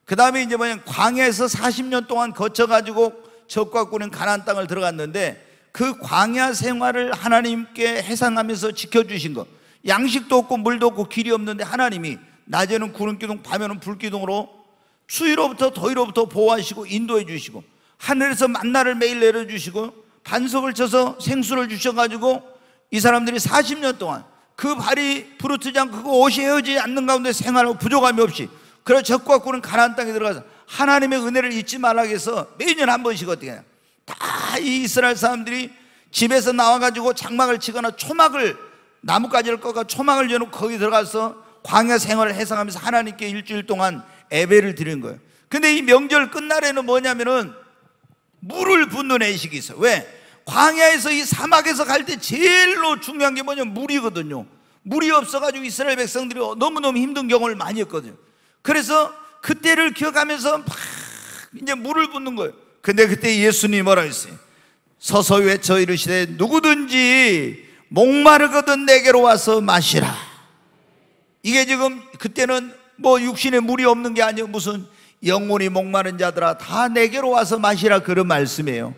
그 다음에 이제 뭐냐 광야에서 40년 동안 거쳐가지고 적과 꾸는 가난 땅을 들어갔는데 그 광야 생활을 하나님께 해상하면서 지켜주신 것. 양식도 없고 물도 없고 길이 없는데 하나님이 낮에는 구름기둥, 밤에는 불기둥으로 추위로부터 더위로부터 보호하시고 인도해 주시고 하늘에서 만나를 매일 내려주시고 반석을 쳐서 생수를 주셔가지고 이 사람들이 40년 동안 그 발이 부르트지 않고 그 옷이 헤어지지 않는 가운데 생활하고 부족함이 없이 그래서 적과 꿀은 가나안 땅에 들어가서 하나님의 은혜를 잊지 말라 해서 매년 한 번씩 어떻게 해요 다이 이스라엘 사람들이 집에서 나와가지고 장막을 치거나 초막을 나뭇가지를 꺾어 초막을 여놓고 거기 들어가서 광야 생활을 해상하면서 하나님께 일주일 동안 예배를 드린 거예요 근데 이 명절 끝날에는 뭐냐면은 물을 붓는 의식이 있어요. 왜? 광야에서 이 사막에서 갈 때 제일로 중요한 게 뭐냐면 물이거든요. 물이 없어가지고 이스라엘 백성들이 너무너무 힘든 경험을 많이 했거든요. 그래서 그때를 기억하면서 막 이제 물을 붓는 거예요. 근데 그때 예수님이 뭐라 했어요? 서서 외쳐 이르시되 누구든지 목마르거든 내게로 와서 마시라. 이게 지금 그때는 뭐 육신에 물이 없는 게 아니고 무슨 영혼이 목마른 자들아 다 내게로 와서 마시라 그런 말씀이에요.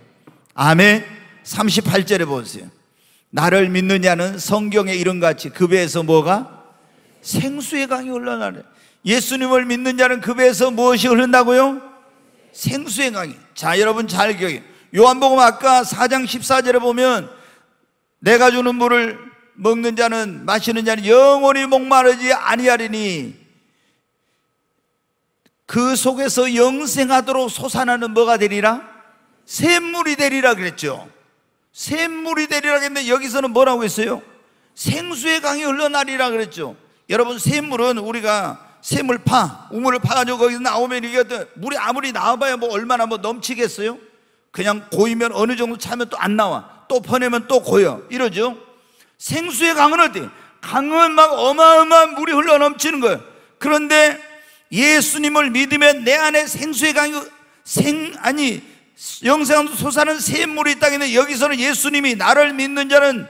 아멘. 38절에 보세요. 나를 믿느냐는 성경에 이런 같이 그 배에서 뭐가 생수의 강이 흘러나래. 예수님을 믿는 자는 그 배에서 무엇이 흐른다고요? 생수의 강이. 자, 여러분 잘 기억해. 요한복음 아까 4장 14절에 보면 내가 주는 물을 먹는 자는 마시는 자는 영원히 목마르지 아니하리니 그 속에서 영생하도록 솟아나는 뭐가 되리라? 샘물이 되리라 그랬죠. 샘물이 되리라 했는데 여기서는 뭐라고 했어요? 생수의 강이 흘러나리라 그랬죠. 여러분 샘물은 우리가 샘을 파 우물을 파가지고 거기서 나오면 이게 물이 아무리 나와봐야 뭐 얼마나 뭐 넘치겠어요? 그냥 고이면 어느 정도 차면 또 안 나와 또 퍼내면 또 고여 이러죠. 생수의 강은 어디? 강은 막 어마어마한 물이 흘러 넘치는 거예요. 그런데 예수님을 믿으면 내 안에 생수의 강이 생 아니 영생 솟아는 샘물이 있다 했는데 여기서는 예수님이 나를 믿는 자는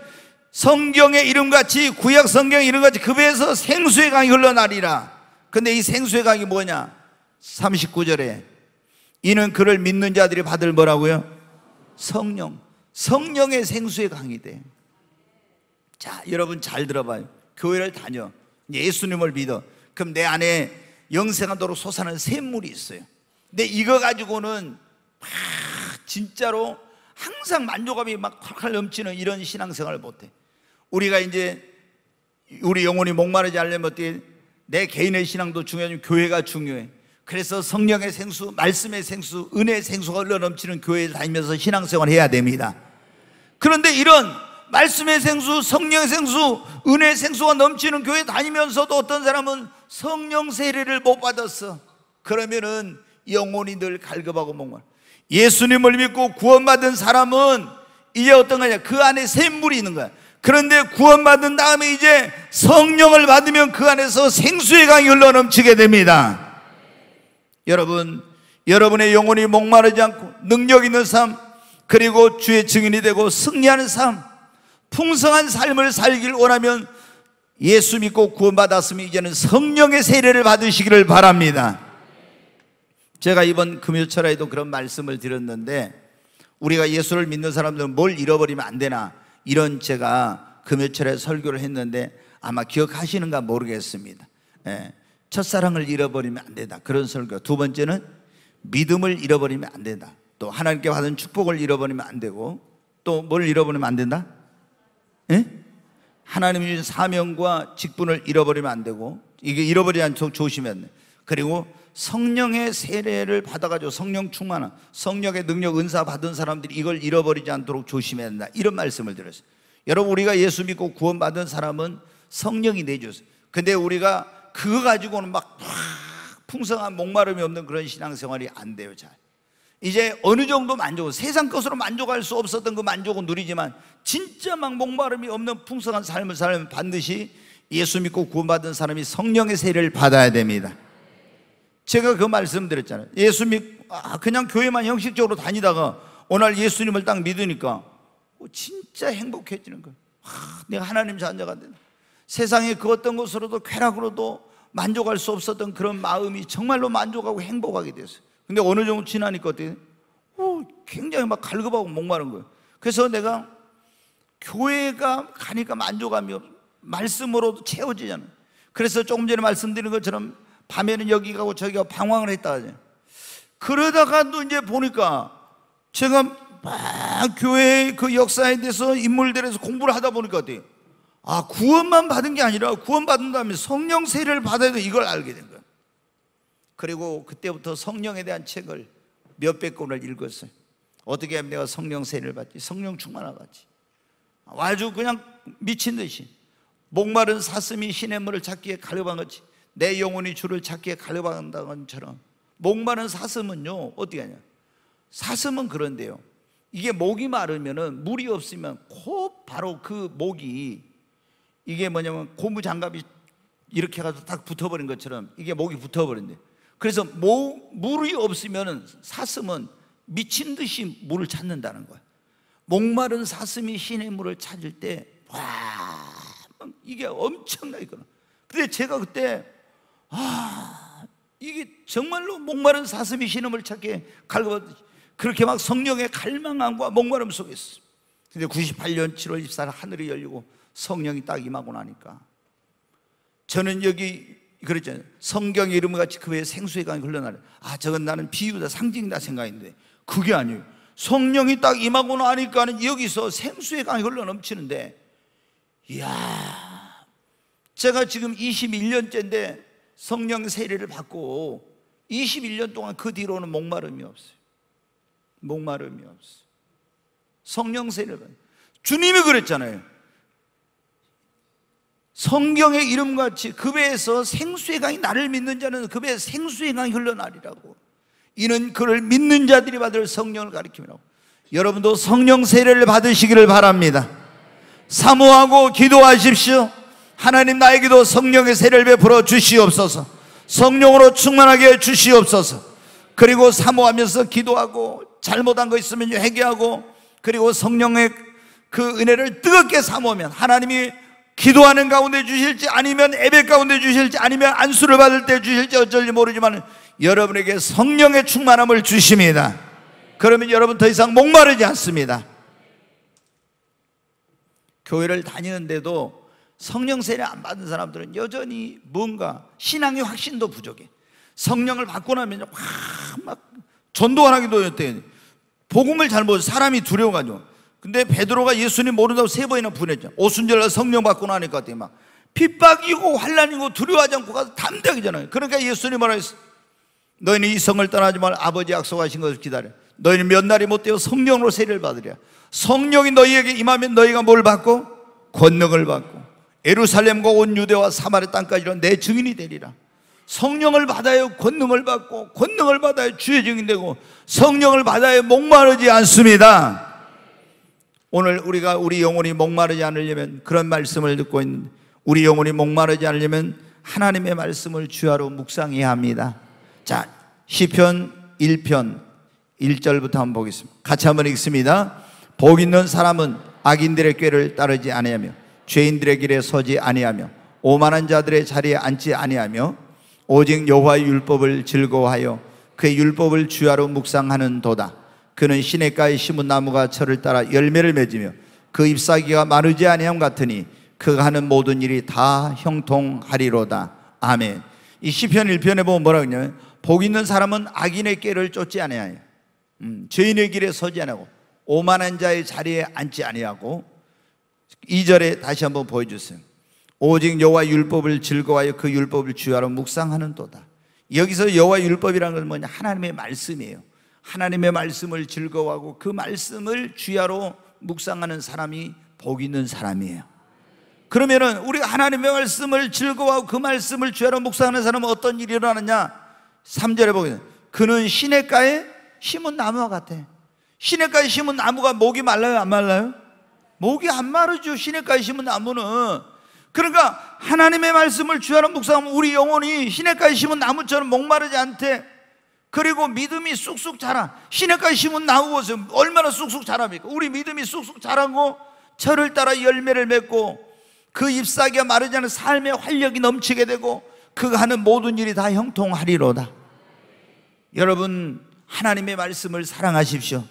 성경의 이름같이 구약 성경의 이름같이 급에서 그 생수의 강이 흘러나리라 근데 이 생수의 강이 뭐냐 39절에 이는 그를 믿는 자들이 받을 뭐라고요? 성령 성령의 생수의 강이 돼 자, 여러분 잘 들어봐요 교회를 다녀 예수님을 믿어 그럼 내 안에 영생하도록 솟아나는 샘물이 있어요. 근데 이거 가지고는 막 진짜로 항상 만족감이 막 콸콸 넘치는 이런 신앙생활을 못해. 우리가 이제 우리 영혼이 목마르지 않으면 어떻게 내 개인의 신앙도 중요하지만 교회가 중요해. 그래서 성령의 생수, 말씀의 생수, 은혜의 생수가 흘러 넘치는 교회를 다니면서 신앙생활 해야 됩니다. 그런데 이런 말씀의 생수, 성령의 생수, 은혜의 생수가 넘치는 교회 다니면서도 어떤 사람은 성령 세례를 못 받았어. 그러면은 영혼이 늘 갈급하고 멍멀. 예수님을 믿고 구원받은 사람은 이제 어떤 거냐? 그 안에 샘물이 있는 거야. 그런데 구원받은 다음에 이제 성령을 받으면 그 안에서 생수의 강이 흘러 넘치게 됩니다. 여러분, 여러분의 영혼이 목마르지 않고 능력 있는 삶, 그리고 주의 증인이 되고 승리하는 삶, 풍성한 삶을 살길 원하면 예수 믿고 구원받았으면 이제는 성령의 세례를 받으시기를 바랍니다. 제가 이번 금요철에도 그런 말씀을 드렸는데 우리가 예수를 믿는 사람들은 뭘 잃어버리면 안 되나 이런 제가 금요철에 설교를 했는데 아마 기억하시는가 모르겠습니다. 예, 첫사랑을 잃어버리면 안 된다. 그런 설교. 두 번째는 믿음을 잃어버리면 안 된다. 또 하나님께 받은 축복을 잃어버리면 안 되고 또 뭘 잃어버리면 안 된다? 예? 하나님이 주신 사명과 직분을 잃어버리면 안 되고 이게 잃어버리지 않도록 조심해야 돼. 그리고 성령의 세례를 받아가지고 성령 충만한 성령의 능력 은사 받은 사람들이 이걸 잃어버리지 않도록 조심해야 된다. 이런 말씀을 드렸어요. 여러분 우리가 예수 믿고 구원 받은 사람은 성령이 내줬어요. 근데 우리가 그거 가지고는 막 풍성한 목마름이 없는 그런 신앙생활이 안 돼요. 잘. 이제 어느 정도 만족은 세상 것으로 만족할 수 없었던 그 만족은 누리지만 진짜 막 목마름이 없는 풍성한 삶을 살면 반드시 예수 믿고 구원받은 사람이 성령의 세례를 받아야 됩니다. 제가 그 말씀드렸잖아요. 예수 믿 아, 그냥 교회만 형식적으로 다니다가 오늘 예수님을 딱 믿으니까 어, 진짜 행복해지는 거예요. 아, 내가 하나님 자녀가 된다. 세상의 그 어떤 것으로도 쾌락으로도 만족할 수 없었던 그런 마음이 정말로 만족하고 행복하게 됐어요. 근데 어느 정도 지나니까 어떻게, 오, 어, 굉장히 막 갈급하고 목마른 거예요. 그래서 내가 교회가 가니까 만족하며 말씀으로 도 채워지잖아요. 그래서 조금 전에 말씀드린 것처럼 밤에는 여기 가고 저기 가 방황을 했다 하잖 그러다가 도 이제 보니까 제가 막 교회의 그 역사에 대해서 인물들에서 공부를 하다 보니까 어때요? 아, 구원만 받은 게 아니라 구원받은 다음에 성령 세례를 받아도 야 이걸 알게 된 거예요. 그리고 그때부터 성령에 대한 책을 몇백 권을 읽었어요. 어떻게 하면 내가 성령 세례를 받지? 성령 충만을 받지? 아주 그냥 미친 듯이 목마른 사슴이 시냇물을 찾기에 갈려방같이 내 영혼이 주를 찾기에 갈려방다는 것처럼 목마른 사슴은요 어떻게 하냐 사슴은 그런데요 이게 목이 마르면은 물이 없으면 곧 바로 그 목이 이게 뭐냐면 고무 장갑이 이렇게 가서 딱 붙어버린 것처럼 이게 목이 붙어버린대 그래서 목, 물이 없으면 사슴은 미친 듯이 물을 찾는다는 거야 목마른 사슴이 시냇물을 찾을 때 와, 이게 엄청나겠구 근데 제가 그때 아, 이게 정말로 목마른 사슴이 시냇물을 찾게 갈고 그렇게 막 성령의 갈망함과 목마름 속에 있어. 근데 98년 7월 24일 하늘이 열리고 성령이 딱 임하고 나니까 저는 여기 그랬잖 성경 이름 같이 그 외에 생수의 강이 흘러나는 아, 저건 나는 비유다, 상징이다 생각인데 그게 아니에요. 성령이 딱 임하고 나니까는 여기서 생수의 강이 흘러넘치는데 이야 제가 지금 21년째인데 성령 세례를 받고 21년 동안 그 뒤로는 목마름이 없어요 목마름이 없어요 성령 세례를 받 주님이 그랬잖아요 성경의 이름같이 급에서 그 생수의 강이 나를 믿는 자는 급에 그 생수의 강이 흘러나리라고 이는 그를 믿는 자들이 받을 성령을 가리키며 여러분도 성령 세례를 받으시기를 바랍니다. 사모하고 기도하십시오. 하나님 나에게도 성령의 세례를 베풀어 주시옵소서. 성령으로 충만하게 주시옵소서. 그리고 사모하면서 기도하고 잘못한 거 있으면 회개하고 그리고 성령의 그 은혜를 뜨겁게 사모하면 하나님이 기도하는 가운데 주실지 아니면 예배 가운데 주실지 아니면 안수를 받을 때 주실지 어쩔지 모르지만 여러분에게 성령의 충만함을 주십니다. 그러면 여러분 더 이상 목마르지 않습니다. 교회를 다니는데도 성령 세례 안 받은 사람들은 여전히 뭔가 신앙의 확신도 부족해. 성령을 받고 나면 막 전도하기도 했대. 복음을 잘못 사람이 두려워가지고. 근데 베드로가 예수님 모른다고 세 번이나 분했죠. 오순절날 성령 받고 나니까 어떻막 핍박이고 환란이고 두려워하지 않고 가서 담대하잖아요. 그러니까 예수님 뭐라 했어? 너희는 이 성을 떠나지 말 아버지 약속하신 것을 기다려. 너희는 몇 날이 못 되어 성령으로 세례를 받으랴. 성령이 너희에게 임하면 너희가 뭘 받고? 권능을 받고. 에루살렘과 온 유대와 사마리 땅까지로 내 증인이 되리라. 성령을 받아야 권능을 받고, 권능을 받아야 주의 증인 되고, 성령을 받아야 목마르지 않습니다. 오늘 우리가 우리 영혼이 목마르지 않으려면 그런 말씀을 듣고 있는 우리 영혼이 목마르지 않으려면 하나님의 말씀을 주야로 묵상해야 합니다. 자, 시편 1편 1절부터 한번 보겠습니다. 같이 한번 읽습니다. 복 있는 사람은 악인들의 꾀를 따르지 아니하며 죄인들의 길에 서지 아니하며 오만한 자들의 자리에 앉지 아니하며 오직 여호와의 율법을 즐거워하여 그의 율법을 주야로 묵상하는 도다. 그는 시냇가에 심은 나무가 철을 따라 열매를 맺으며 그 잎사귀가 마르지 아니함 같으니 그가 하는 모든 일이 다 형통하리로다. 아멘. 이 시편 1편에 보면 뭐라 그러냐면 복 있는 사람은 악인의 깨를 쫓지 아니하니 음, 죄인의 길에 서지 아니하고 오만한 자의 자리에 앉지 아니하고 2절에 다시 한번 보여주세요 오직 여와 율법을 즐거워하여 그 율법을 주하로 묵상하는 도다 여기서 여와 율법이라는 건 뭐냐 하나님의 말씀이에요 하나님의 말씀을 즐거워하고 그 말씀을 주야로 묵상하는 사람이 복 있는 사람이에요 그러면은 우리 하나님의 말씀을 즐거워하고 그 말씀을 주야로 묵상하는 사람은 어떤 일이 일어나느냐 3절에 보면 그는 시냇가에 심은 나무와 같아. 시냇가에 심은 나무가 목이 말라요, 안 말라요? 목이 안 마르죠. 시냇가에 심은 나무는. 그러니까 하나님의 말씀을 주하는 묵상하 우리 영혼이 시냇가에 심은 나무처럼 목마르지 않대. 그리고 믿음이 쑥쑥 자라. 시냇가에 심은 나무가 얼마나 쑥쑥 자랍니까? 우리 믿음이 쑥쑥 자라고 철을 따라 열매를 맺고 그 잎사귀가 마르지 않은 삶의 활력이 넘치게 되고 그가 하는 모든 일이 다 형통하리로다. 여러분 하나님의 말씀을 사랑하십시오.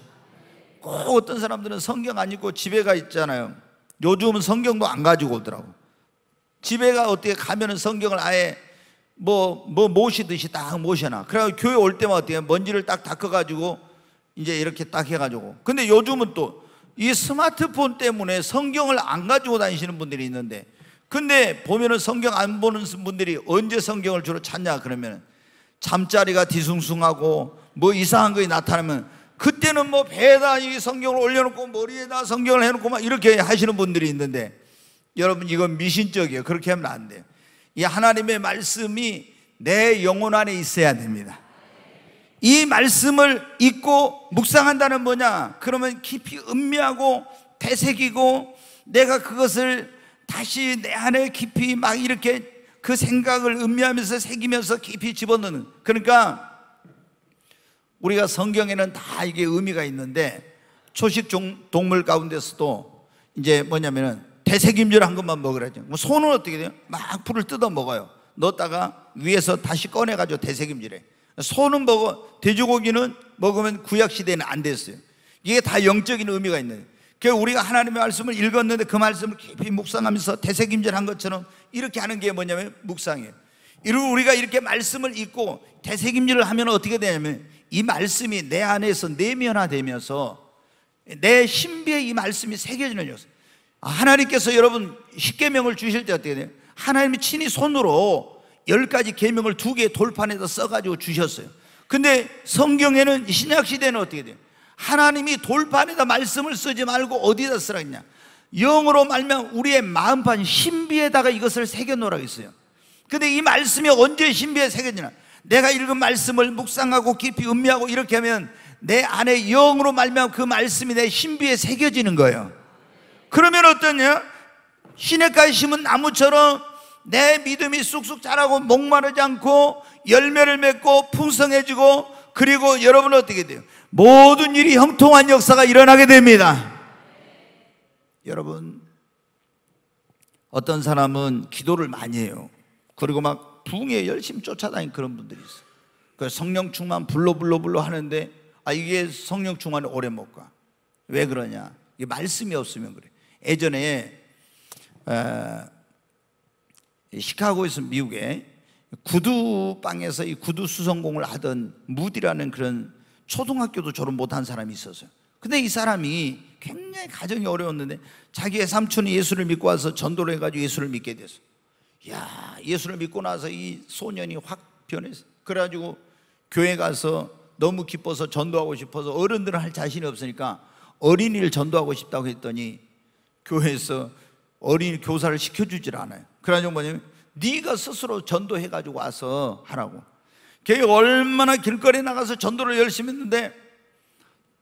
꼭 어떤 사람들은 성경 안 읽고 집에 가 있잖아요. 요즘은 성경도 안 가지고 오더라고. 집에가 어떻게 가면은 성경을 아예 뭐, 뭐 모시듯이 딱 모셔놔. 그래고 교회 올때마 어떻게 먼지를 딱 닦아가지고 이제 이렇게 딱 해가지고. 근데 요즘은 또 이 스마트폰 때문에 성경을 안 가지고 다니시는 분들이 있는데 근데 보면은 성경 안 보는 분들이 언제 성경을 주로 찾냐 그러면 잠자리가 뒤숭숭하고 뭐 이상한 것이 나타나면 그때는 뭐 배에다 이 성경을 올려놓고 머리에다 성경을 해놓고 막 이렇게 하시는 분들이 있는데 여러분 이건 미신적이에요. 그렇게 하면 안 돼요. 이 하나님의 말씀이 내 영혼 안에 있어야 됩니다. 이 말씀을 읽고 묵상한다는 뭐냐? 그러면 깊이 음미하고 되색이고 내가 그것을 다시 내 안에 깊이 막 이렇게 그 생각을 음미하면서 새기면서 깊이 집어넣는 그러니까 우리가 성경에는 다 이게 의미가 있는데 초식 종, 동물 가운데서도 이제 뭐냐면은 대세김질 한 것만 먹으라죠. 뭐 손은 어떻게 돼요? 막 풀을 뜯어 먹어요. 넣었다가 위에서 다시 꺼내가지고 대세김질해. 손은 먹어, 돼지고기는 먹으면 구약시대에는 안 됐어요. 이게 다 영적인 의미가 있는 우리가 하나님의 말씀을 읽었는데 그 말씀을 깊이 묵상하면서 대세김질한 것처럼 이렇게 하는 게 뭐냐면 묵상이에요. 이를 우리가 이렇게 말씀을 읽고 대세김질을 하면 어떻게 되냐면 이 말씀이 내 안에서 내면화되면서 내 신비에 이 말씀이 새겨지는 요소. 아, 하나님께서 여러분 십계명을 주실 때 어떻게 돼요? 하나님이 친히 손으로 열 가지 계명을 두 개 돌판에다 써가지고 주셨어요. 근데 성경에는 신약 시대는 어떻게 돼요? 하나님이 돌판에다 말씀을 쓰지 말고 어디다 쓰라 했냐? 영어로 말면 우리의 마음판 신비에다가 이것을 새겨 놓으라 했어요. 근데 이 말씀이 언제 신비에 새겨지나? 내가 읽은 말씀을 묵상하고 깊이 음미하고 이렇게 하면 내 안에 영으로 말면 그 말씀이 내 신비에 새겨지는 거예요. 그러면 어떠냐? 시냇가에 심은 나무처럼 내 믿음이 쑥쑥 자라고 목마르지 않고 열매를 맺고 풍성해지고 그리고 여러분 어떻게 돼요? 모든 일이 형통한 역사가 일어나게 됩니다. 여러분, 어떤 사람은 기도를 많이 해요. 그리고 막 붕에 열심히 쫓아다닌 그런 분들이 있어요. 그 성령 충만 불러 불러 불러 하는데 아 이게 성령 충만을 오래 못 가. 왜 그러냐? 이게 말씀이 없으면 그래. 예전에 어, 시카고에서 미국에 구두방에서 이 구두 수성공을 하던 무디라는 그런 초등학교도 졸업 못한 사람이 있었어요. 근데 이 사람이 굉장히 가정이 어려웠는데 자기의 삼촌이 예수를 믿고 와서 전도를 해가지고 예수를 믿게 됐어. 요야 예수를 믿고 나서 이 소년이 확 변했어. 요 그래가지고 교회 가서 너무 기뻐서 전도하고 싶어서 어른들은 할 자신이 없으니까 어린이를 전도하고 싶다고 했더니 교회에서 어린이 교사를 시켜주질 않아요. 그래가 뭐냐면 네가 스스로 전도해가지고 와서 하라고. 걔 얼마나 길거리에 나가서 전도를 열심히 했는데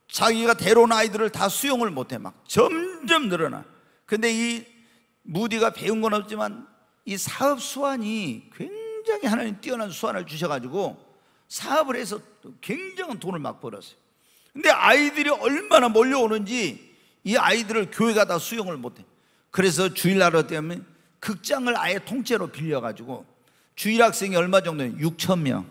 자기가 데려온 아이들을 다 수용을 못해 막 점점 늘어나 근데 이 무디가 배운 건 없지만 이 사업 수완이 굉장히 하나님 뛰어난 수완을 주셔가지고 사업을 해서 굉장한 돈을 막 벌었어요 근데 아이들이 얼마나 몰려오는지 이 아이들을 교회가 다 수용을 못해 그래서 주일날 때문에 극장을 아예 통째로 빌려가지고 주일 학생이 얼마 정도냐 6천 명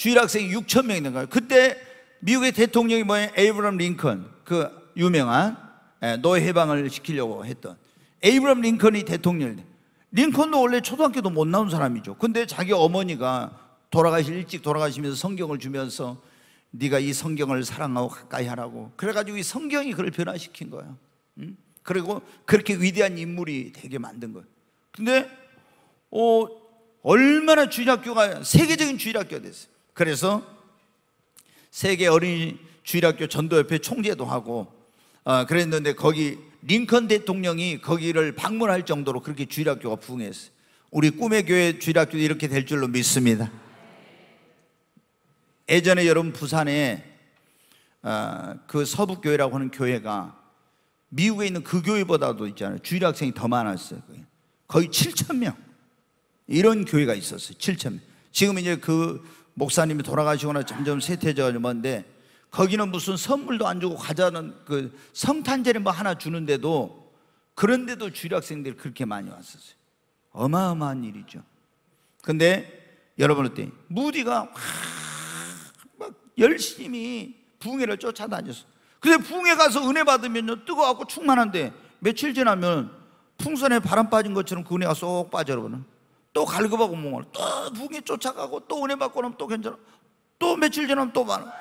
주일학생이 6천 명이 된가요? 그때 미국의 대통령이 뭐예요? 에이브럼 링컨 그 유명한 예, 노예 해방을 시키려고 했던 에이브럼 링컨이 대통령이 링컨도 원래 초등학교도 못 나온 사람이죠. 근데 자기 어머니가 돌아가실 일찍 돌아가시면서 성경을 주면서 네가 이 성경을 사랑하고 가까이 하라고. 그래가지고 이 성경이 그를 변화시킨 거야. 응? 음? 그리고 그렇게 위대한 인물이 되게 만든 거야. 근데 어, 얼마나 주일학교가 세계적인 주일학교가 됐어요. 그래서 세계 어린이 주일학교 전도협회 총재도 하고 어, 그랬는데 거기 링컨 대통령이 거기를 방문할 정도로 그렇게 주일학교가 부흥했어요. 우리 꿈의 교회 주일학교도 이렇게 될 줄로 믿습니다. 예전에 여러분 부산에 어, 그 서북교회라고 하는 교회가 미국에 있는 그 교회보다도 있잖아요. 주일 학생이 더 많았어요. 거의 7천 명 이런 교회가 있었어요. 7천 명. 지금 이제 그 목사님이 돌아가시거나 점점 쇠퇴해져가지고 뭔데 거기는 무슨 선물도 안 주고 가자는그 성탄절에 뭐 하나 주는데도 그런데도 주일학생들이 그렇게 많이 왔었어요. 어마어마한 일이죠. 근데 여러분 어때? 무디가 막 열심히 붕해를 쫓아다녔어. 근데 붕흥 가서 은혜 받으면요 뜨거워갖고 충만한데 며칠 지나면 풍선에 바람 빠진 것처럼 그 은혜가 쏙 빠져 여러분은. 또 갈급하고 몽을 또 부흥에 쫓아가고 또 은혜 받고 나면 또 괜찮아 또 며칠 지나면 또 많아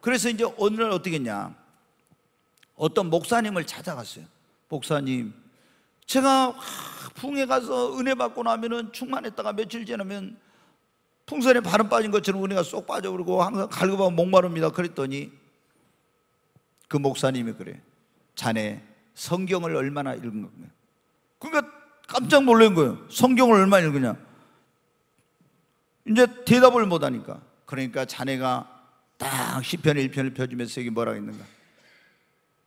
그래서 이제 어느 날 어떻게 했냐 어떤 목사님을 찾아갔어요 목사님 제가 풍에 가서 은혜 받고 나면은 충만했다가 며칠 지나면 풍선에 바람 빠진 것처럼 은혜가 쏙 빠져버리고 항상 갈급하고 목마릅니다 그랬더니 그 목사님이 그래 자네 성경을 얼마나 읽은 거예 그러니까 깜짝 놀란 거예요. 성경을 얼마나 읽느냐. 이제 대답을 못하니까. 그러니까 자네가 딱 10편 1편을 펴주면서 여기 뭐라고 있는가.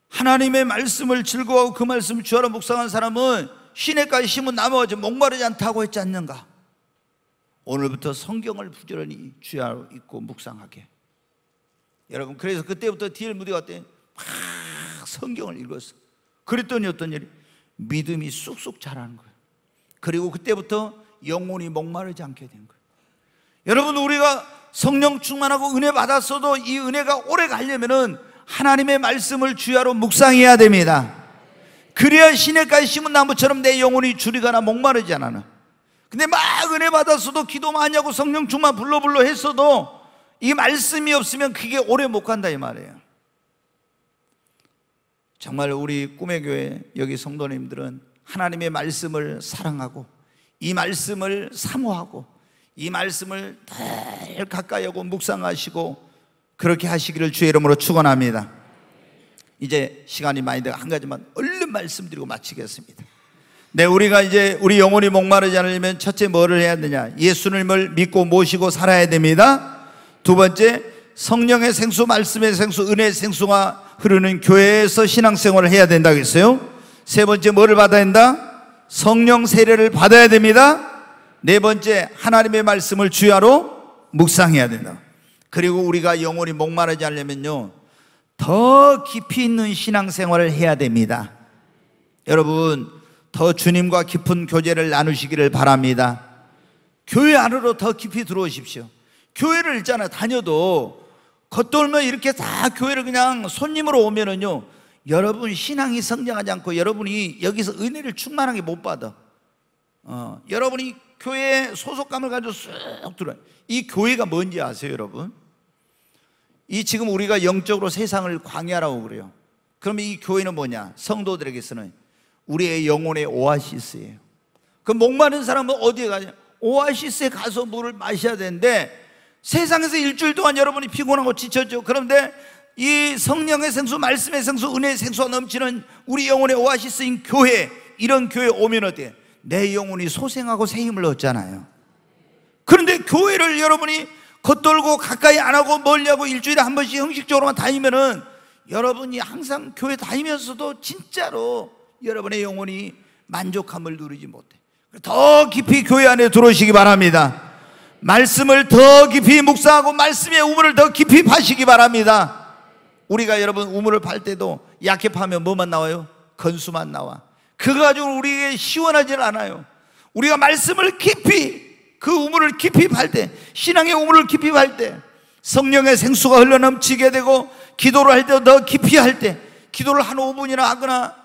하나님의 말씀을 즐거워하고 그 말씀을 주하러 묵상한 사람은 시내까지 심은 나무가 목마르지 않다고 했지 않는가. 오늘부터 성경을 부지런히 주하로 읽고 묵상하게. 여러분, 그래서 그때부터 디엘 무디가 때막 성경을 읽었어. 그랬더니 어떤 일이 믿음이 쑥쑥 자라는 거예요. 그리고 그때부터 영혼이 목마르지 않게 된 거예요. 여러분 우리가 성령 충만하고 은혜 받았어도 이 은혜가 오래 가려면은 하나님의 말씀을 주야로 묵상해야 됩니다. 그래야 시내가에 심은 나무처럼 내 영혼이 주리가나 목마르지 않아. 근데 막 은혜 받았어도 기도 많이 하고 성령 충만 불러 불러 했어도 이 말씀이 없으면 그게 오래 못 간다 이 말이에요. 정말 우리 꿈의 교회 여기 성도님들은 하나님의 말씀을 사랑하고 이 말씀을 사모하고 이 말씀을 늘 가까이 하고 묵상하시고 그렇게 하시기를 주의 이름으로 축원합니다. 이제 시간이 많이 되고 한 가지만 얼른 말씀드리고 마치겠습니다. 네, 우리가 이제 우리 영혼이 목마르지 않으려면 첫째 뭐를 해야 되냐? 예수님을 믿고 모시고 살아야 됩니다. 두 번째 성령의 생수, 말씀의 생수, 은혜의 생수가 흐르는 교회에서 신앙생활을 해야 된다고 했어요. 세 번째 뭐를 받아야 한다? 성령 세례를 받아야 됩니다. 네 번째 하나님의 말씀을 주야로 묵상해야 된다. 그리고 우리가 영원히 목마르지 않려면요. 더 깊이 있는 신앙생활을 해야 됩니다. 여러분, 더 주님과 깊은 교제를 나누시기를 바랍니다. 교회 안으로 더 깊이 들어오십시오. 교회를 있잖아 다녀도 겉돌면 이렇게 다 교회를 그냥 손님으로 오면은요. 여러분 신앙이 성장하지 않고 여러분이 여기서 은혜를 충만하게 못 받아. 어, 여러분이 교회에 소속감을 가지고 쑥 들어요. 이 교회가 뭔지 아세요, 여러분? 이 지금 우리가 영적으로 세상을 광야라고 그래요. 그러면 이 교회는 뭐냐? 성도들에게서는 우리의 영혼의 오아시스예요. 그 목마른 사람은 어디에 가냐? 오아시스에 가서 물을 마셔야 되는데 세상에서 일주일 동안 여러분이 피곤하고 지쳤죠. 그런데 이 성령의 생수, 말씀의 생수, 은혜의 생수가 넘치는 우리 영혼의 오아시스인 교회, 이런 교회 오면 어때? 내 영혼이 소생하고 새 힘을 얻잖아요. 그런데 교회를 여러분이 겉돌고 가까이 안 하고 멀리 하고 일주일에 한 번씩 형식적으로만 다니면은 여러분이 항상 교회 다니면서도 진짜로 여러분의 영혼이 만족함을 누리지 못해. 더 깊이 교회 안에 들어오시기 바랍니다. 말씀을 더 깊이 묵상하고 말씀의 우물을 더 깊이 파시기 바랍니다. 우리가 여러분 우물을 팔 때도 약해 파면 뭐만 나와요? 건수만 나와. 그거 가지고 우리에게 시원하지는 않아요. 우리가 말씀을 깊이 그 우물을 깊이 팔 때, 신앙의 우물을 깊이 팔 때, 성령의 생수가 흘러넘치게 되고 기도를 할때더 깊이 할 때, 기도를 한 5분이나 하거나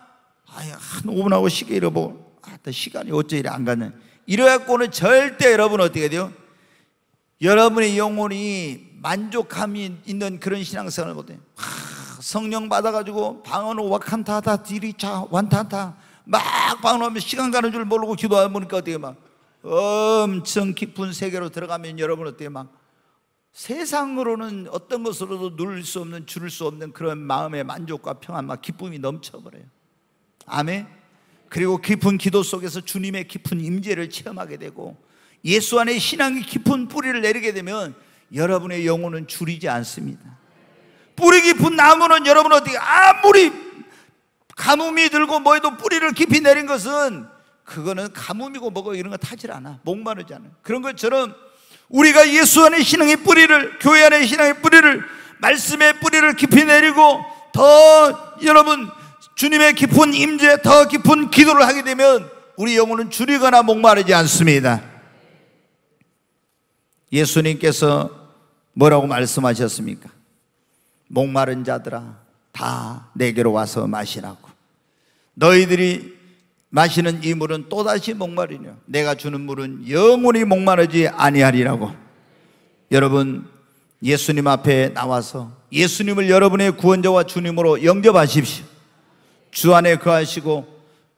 한 5분 하고 시계 잃어보고 시간이 어째 이래 안 가냐. 이래갖고는 절대 여러분 어떻게 돼요? 여러분의 영혼이 만족함이 있는 그런 신앙생활을 못해. 성령 받아가지고 방언을 와칸타다 디리차 완타타 막 방언하면 시간 가는 줄 모르고 기도하 보니까 어떻게 막 엄청 깊은 세계로 들어가면 여러분 어떻게 막 세상으로는 어떤 것으로도 누릴 수 없는 줄일 수 없는 그런 마음의 만족과 평안 막 기쁨이 넘쳐버려요. 아멘. 그리고 깊은 기도 속에서 주님의 깊은 임재를 체험하게 되고 예수 안에 신앙의 깊은 뿌리를 내리게 되면 여러분의 영혼은 줄이지 않습니다. 뿌리 깊은 나무는 여러분 어떻 아무리 가뭄이 들고 뭐해도 뿌리를 깊이 내린 것은 그거는 가뭄이고 뭐고 이런 거 타질 않아. 목마르지 않아. 그런 것처럼 우리가 예수 안의 신앙의 뿌리를, 교회 안의 신앙의 뿌리를, 말씀의 뿌리를 깊이 내리고 더 여러분 주님의 깊은 임재, 더 깊은 기도를 하게 되면 우리 영혼은 줄이거나 목마르지 않습니다. 예수님께서 뭐라고 말씀하셨습니까? 목마른 자들아 다 내게로 와서 마시라고 너희들이 마시는 이 물은 또다시 목마르냐 내가 주는 물은 영원히 목마르지 아니하리라고 여러분 예수님 앞에 나와서 예수님을 여러분의 구원자와 주님으로 영접하십시오 주 안에 거하시고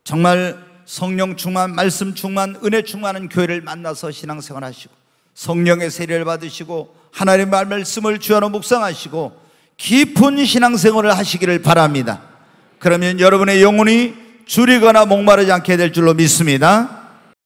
정말 성령 충만, 말씀 충만, 은혜 충만한 교회를 만나서 신앙생활 하시고 성령의 세례를 받으시고 하나님의 말씀을 주하로 묵상하시고 깊은 신앙생활을 하시기를 바랍니다. 그러면 여러분의 영혼이 줄이거나 목마르지 않게 될 줄로 믿습니다.